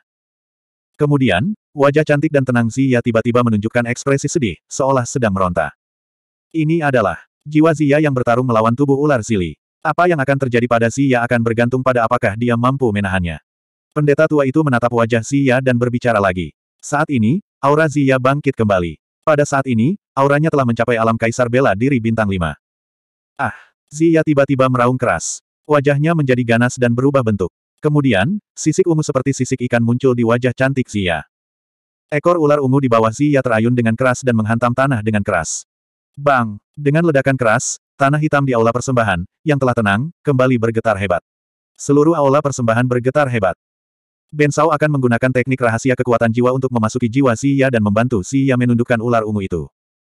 Kemudian, wajah cantik dan tenang Zia tiba-tiba menunjukkan ekspresi sedih, seolah sedang meronta. Ini adalah jiwa Zia yang bertarung melawan tubuh ular Zili. Apa yang akan terjadi pada Zia akan bergantung pada apakah dia mampu menahannya. Pendeta tua itu menatap wajah Zia dan berbicara lagi. Saat ini, aura Zia bangkit kembali. Pada saat ini, auranya telah mencapai alam kaisar bela diri bintang lima. Ah, Zia tiba-tiba meraung keras. Wajahnya menjadi ganas dan berubah bentuk. Kemudian, sisik ungu seperti sisik ikan muncul di wajah cantik Zia. Ekor ular ungu di bawah Zia terayun dengan keras dan menghantam tanah dengan keras. Bang! Dengan ledakan keras, tanah hitam di aula persembahan, yang telah tenang, kembali bergetar hebat. Seluruh aula persembahan bergetar hebat. Bensau akan menggunakan teknik rahasia kekuatan jiwa untuk memasuki jiwa Xia dan membantu Xia menundukkan ular ungu itu.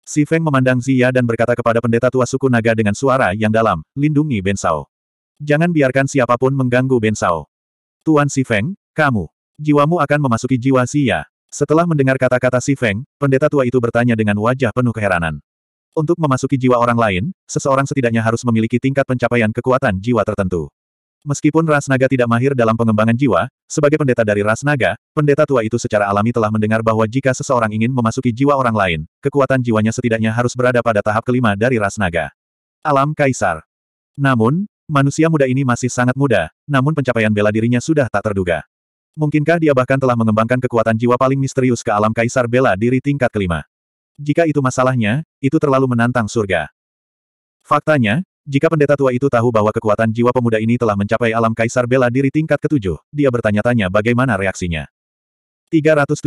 Si Feng memandang Xia dan berkata kepada pendeta tua suku naga dengan suara yang dalam, lindungi Bensau. Jangan biarkan siapapun mengganggu Bensau. Tuan Si Feng, kamu. Jiwamu akan memasuki jiwa Xia. Ya. Setelah mendengar kata-kata Si Feng, pendeta tua itu bertanya dengan wajah penuh keheranan. Untuk memasuki jiwa orang lain, seseorang setidaknya harus memiliki tingkat pencapaian kekuatan jiwa tertentu. Meskipun ras naga tidak mahir dalam pengembangan jiwa, sebagai pendeta dari ras naga, pendeta tua itu secara alami telah mendengar bahwa jika seseorang ingin memasuki jiwa orang lain, kekuatan jiwanya setidaknya harus berada pada tahap kelima dari ras naga. Alam Kaisar. Namun, Manusia muda ini masih sangat muda, namun pencapaian bela dirinya sudah tak terduga. Mungkinkah dia bahkan telah mengembangkan kekuatan jiwa paling misterius ke alam kaisar bela diri tingkat kelima? Jika itu masalahnya, itu terlalu menantang surga. Faktanya, jika pendeta tua itu tahu bahwa kekuatan jiwa pemuda ini telah mencapai alam kaisar bela diri tingkat ketujuh, dia bertanya-tanya bagaimana reaksinya. 370.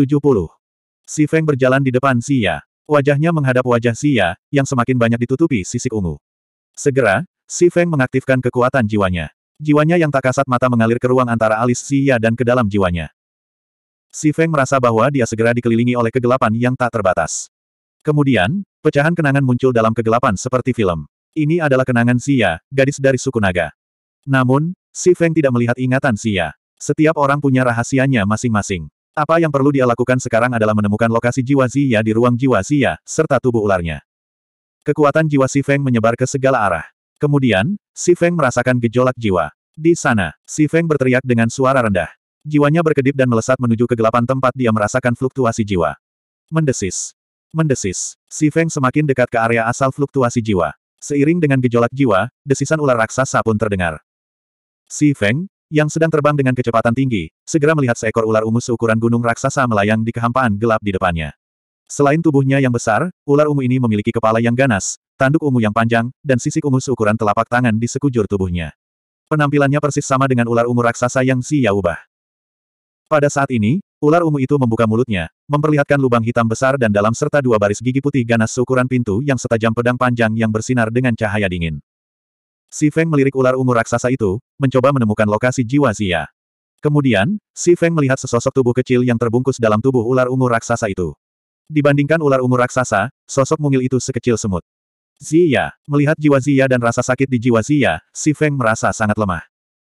Si Feng berjalan di depan Xia. Wajahnya menghadap wajah Xia, yang semakin banyak ditutupi sisik ungu. Segera, Si Feng mengaktifkan kekuatan jiwanya. Jiwanya yang tak kasat mata mengalir ke ruang antara alis Xia dan ke dalam jiwanya. Si Feng merasa bahwa dia segera dikelilingi oleh kegelapan yang tak terbatas. Kemudian, pecahan kenangan muncul dalam kegelapan seperti film. Ini adalah kenangan Xia, gadis dari suku naga. Namun, Si Feng tidak melihat ingatan Xia. Setiap orang punya rahasianya masing-masing. Apa yang perlu dia lakukan sekarang adalah menemukan lokasi jiwa Xia di ruang jiwa Xia, serta tubuh ularnya. Kekuatan jiwa Si Feng menyebar ke segala arah. Kemudian, Si Feng merasakan gejolak jiwa. Di sana, Si Feng berteriak dengan suara rendah. Jiwanya berkedip dan melesat menuju kegelapan tempat dia merasakan fluktuasi jiwa. Mendesis. Mendesis. Si Feng semakin dekat ke area asal fluktuasi jiwa. Seiring dengan gejolak jiwa, desisan ular raksasa pun terdengar. Si Feng, yang sedang terbang dengan kecepatan tinggi, segera melihat seekor ular ungu seukuran gunung raksasa melayang di kehampaan gelap di depannya. Selain tubuhnya yang besar, ular ungu ini memiliki kepala yang ganas, tanduk ungu yang panjang, dan sisik ungu seukuran telapak tangan di sekujur tubuhnya. Penampilannya persis sama dengan ular ungu raksasa yang si Yaubah. Pada saat ini, ular ungu itu membuka mulutnya, memperlihatkan lubang hitam besar dan dalam serta dua baris gigi putih ganas seukuran pintu yang setajam pedang panjang yang bersinar dengan cahaya dingin. Si Feng melirik ular ungu raksasa itu, mencoba menemukan lokasi jiwa Zia. Ya. Kemudian, Si Feng melihat sesosok tubuh kecil yang terbungkus dalam tubuh ular ungu raksasa itu. Dibandingkan ular ungu raksasa, sosok mungil itu sekecil semut. Zia, melihat jiwa Zia dan rasa sakit di jiwa Zia, Si Feng merasa sangat lemah.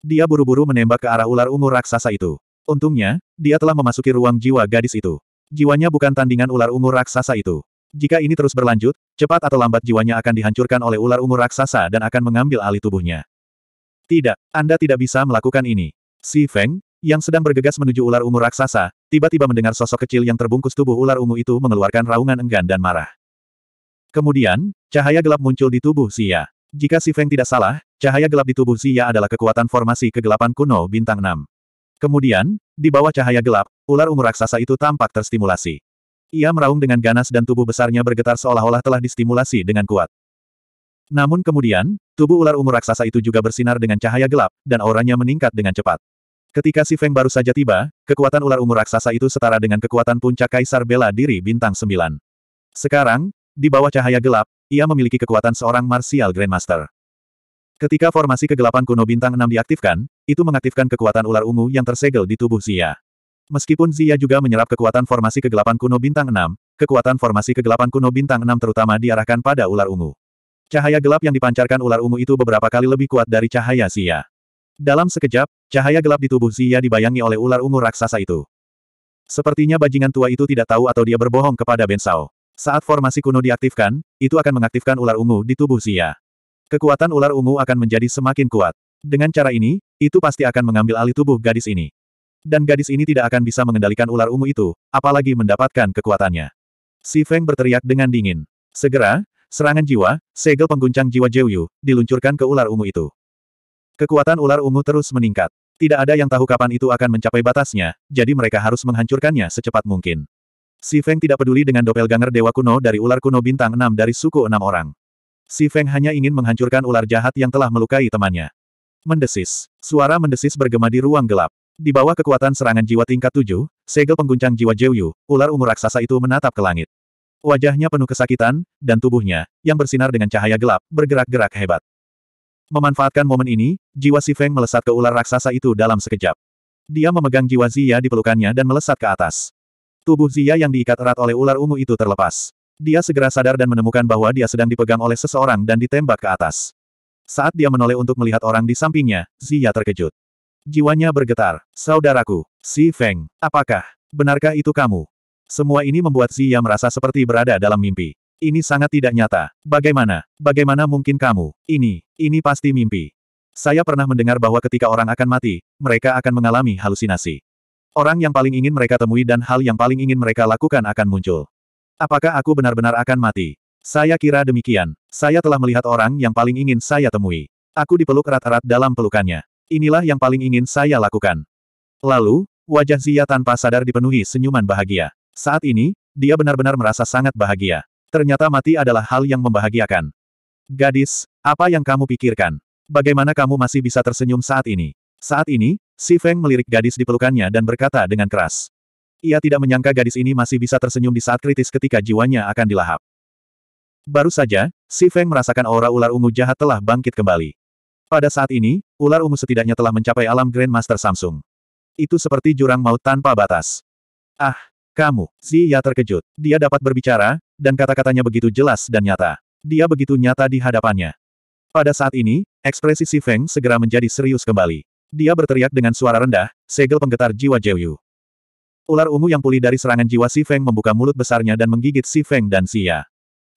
Dia buru-buru menembak ke arah ular ungu raksasa itu. Untungnya, dia telah memasuki ruang jiwa gadis itu. Jiwanya bukan tandingan ular ungu raksasa itu. Jika ini terus berlanjut, cepat atau lambat jiwanya akan dihancurkan oleh ular ungu raksasa dan akan mengambil alih tubuhnya. Tidak, Anda tidak bisa melakukan ini. Si Feng, yang sedang bergegas menuju ular ungu raksasa, tiba-tiba mendengar sosok kecil yang terbungkus tubuh ular ungu itu mengeluarkan raungan enggan dan marah. Kemudian, cahaya gelap muncul di tubuh Xia. Jika Si Feng tidak salah, cahaya gelap di tubuh Xia adalah kekuatan formasi kegelapan kuno bintang 6. Kemudian, di bawah cahaya gelap, ular ungu raksasa itu tampak terstimulasi. Ia meraung dengan ganas dan tubuh besarnya bergetar seolah-olah telah distimulasi dengan kuat. Namun kemudian, tubuh ular ungu raksasa itu juga bersinar dengan cahaya gelap, dan auranya meningkat dengan cepat. Ketika si Feng baru saja tiba, kekuatan ular ungu raksasa itu setara dengan kekuatan puncak kaisar bela diri bintang 9. Sekarang, di bawah cahaya gelap, ia memiliki kekuatan seorang martial grandmaster. Ketika formasi kegelapan kuno bintang 6 diaktifkan, itu mengaktifkan kekuatan ular ungu yang tersegel di tubuh Zia. Meskipun Zia juga menyerap kekuatan formasi kegelapan kuno bintang 6, kekuatan formasi kegelapan kuno bintang 6 terutama diarahkan pada ular ungu. Cahaya gelap yang dipancarkan ular ungu itu beberapa kali lebih kuat dari cahaya Zia. Dalam sekejap, cahaya gelap di tubuh Zia dibayangi oleh ular ungu raksasa itu. Sepertinya bajingan tua itu tidak tahu atau dia berbohong kepada Ben Saat formasi kuno diaktifkan, itu akan mengaktifkan ular ungu di tubuh Zia. Kekuatan ular ungu akan menjadi semakin kuat. Dengan cara ini, itu pasti akan mengambil alih tubuh gadis ini. Dan gadis ini tidak akan bisa mengendalikan ular ungu itu, apalagi mendapatkan kekuatannya. Si Feng berteriak dengan dingin. Segera, serangan jiwa, segel pengguncang jiwa Jeyu, diluncurkan ke ular ungu itu. Kekuatan ular ungu terus meningkat. Tidak ada yang tahu kapan itu akan mencapai batasnya, jadi mereka harus menghancurkannya secepat mungkin. Si Feng tidak peduli dengan doppelganger dewa kuno dari ular kuno bintang 6 dari suku enam orang. Si Feng hanya ingin menghancurkan ular jahat yang telah melukai temannya. Mendesis. Suara mendesis bergema di ruang gelap. Di bawah kekuatan serangan jiwa tingkat 7, segel pengguncang jiwa Jeyu, ular ungu raksasa itu menatap ke langit. Wajahnya penuh kesakitan, dan tubuhnya, yang bersinar dengan cahaya gelap, bergerak-gerak hebat. Memanfaatkan momen ini, jiwa Si Feng melesat ke ular raksasa itu dalam sekejap. Dia memegang jiwa Zia di pelukannya dan melesat ke atas. Tubuh Zia yang diikat erat oleh ular ungu itu terlepas. Dia segera sadar dan menemukan bahwa dia sedang dipegang oleh seseorang dan ditembak ke atas. Saat dia menoleh untuk melihat orang di sampingnya, Zia terkejut. Jiwanya bergetar. Saudaraku, Si Feng, apakah, benarkah itu kamu? Semua ini membuat Zia merasa seperti berada dalam mimpi. Ini sangat tidak nyata. Bagaimana? Bagaimana mungkin kamu? Ini, ini pasti mimpi. Saya pernah mendengar bahwa ketika orang akan mati, mereka akan mengalami halusinasi. Orang yang paling ingin mereka temui dan hal yang paling ingin mereka lakukan akan muncul. Apakah aku benar-benar akan mati? Saya kira demikian. Saya telah melihat orang yang paling ingin saya temui. Aku dipeluk erat-erat dalam pelukannya. Inilah yang paling ingin saya lakukan. Lalu, wajah Zia tanpa sadar dipenuhi senyuman bahagia. Saat ini, dia benar-benar merasa sangat bahagia. Ternyata mati adalah hal yang membahagiakan. Gadis, apa yang kamu pikirkan? Bagaimana kamu masih bisa tersenyum saat ini? Saat ini, Si Feng melirik gadis di pelukannya dan berkata dengan keras. Ia tidak menyangka gadis ini masih bisa tersenyum di saat kritis ketika jiwanya akan dilahap. Baru saja, Si Feng merasakan aura ular ungu jahat telah bangkit kembali. Pada saat ini, ular ungu setidaknya telah mencapai alam Grandmaster Samsung. Itu seperti jurang maut tanpa batas. Ah, kamu, Xia ya, terkejut. Dia dapat berbicara, dan kata-katanya begitu jelas dan nyata. Dia begitu nyata di hadapannya. Pada saat ini, ekspresi Si Feng segera menjadi serius kembali. Dia berteriak dengan suara rendah, segel penggetar jiwa Jiu Ular ungu yang pulih dari serangan jiwa Si Feng membuka mulut besarnya dan menggigit Si Feng dan Siya.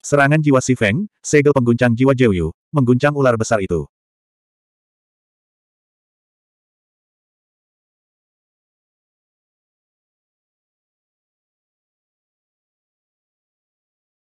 Serangan jiwa Si Feng, segel pengguncang jiwa Jiu mengguncang ular besar itu.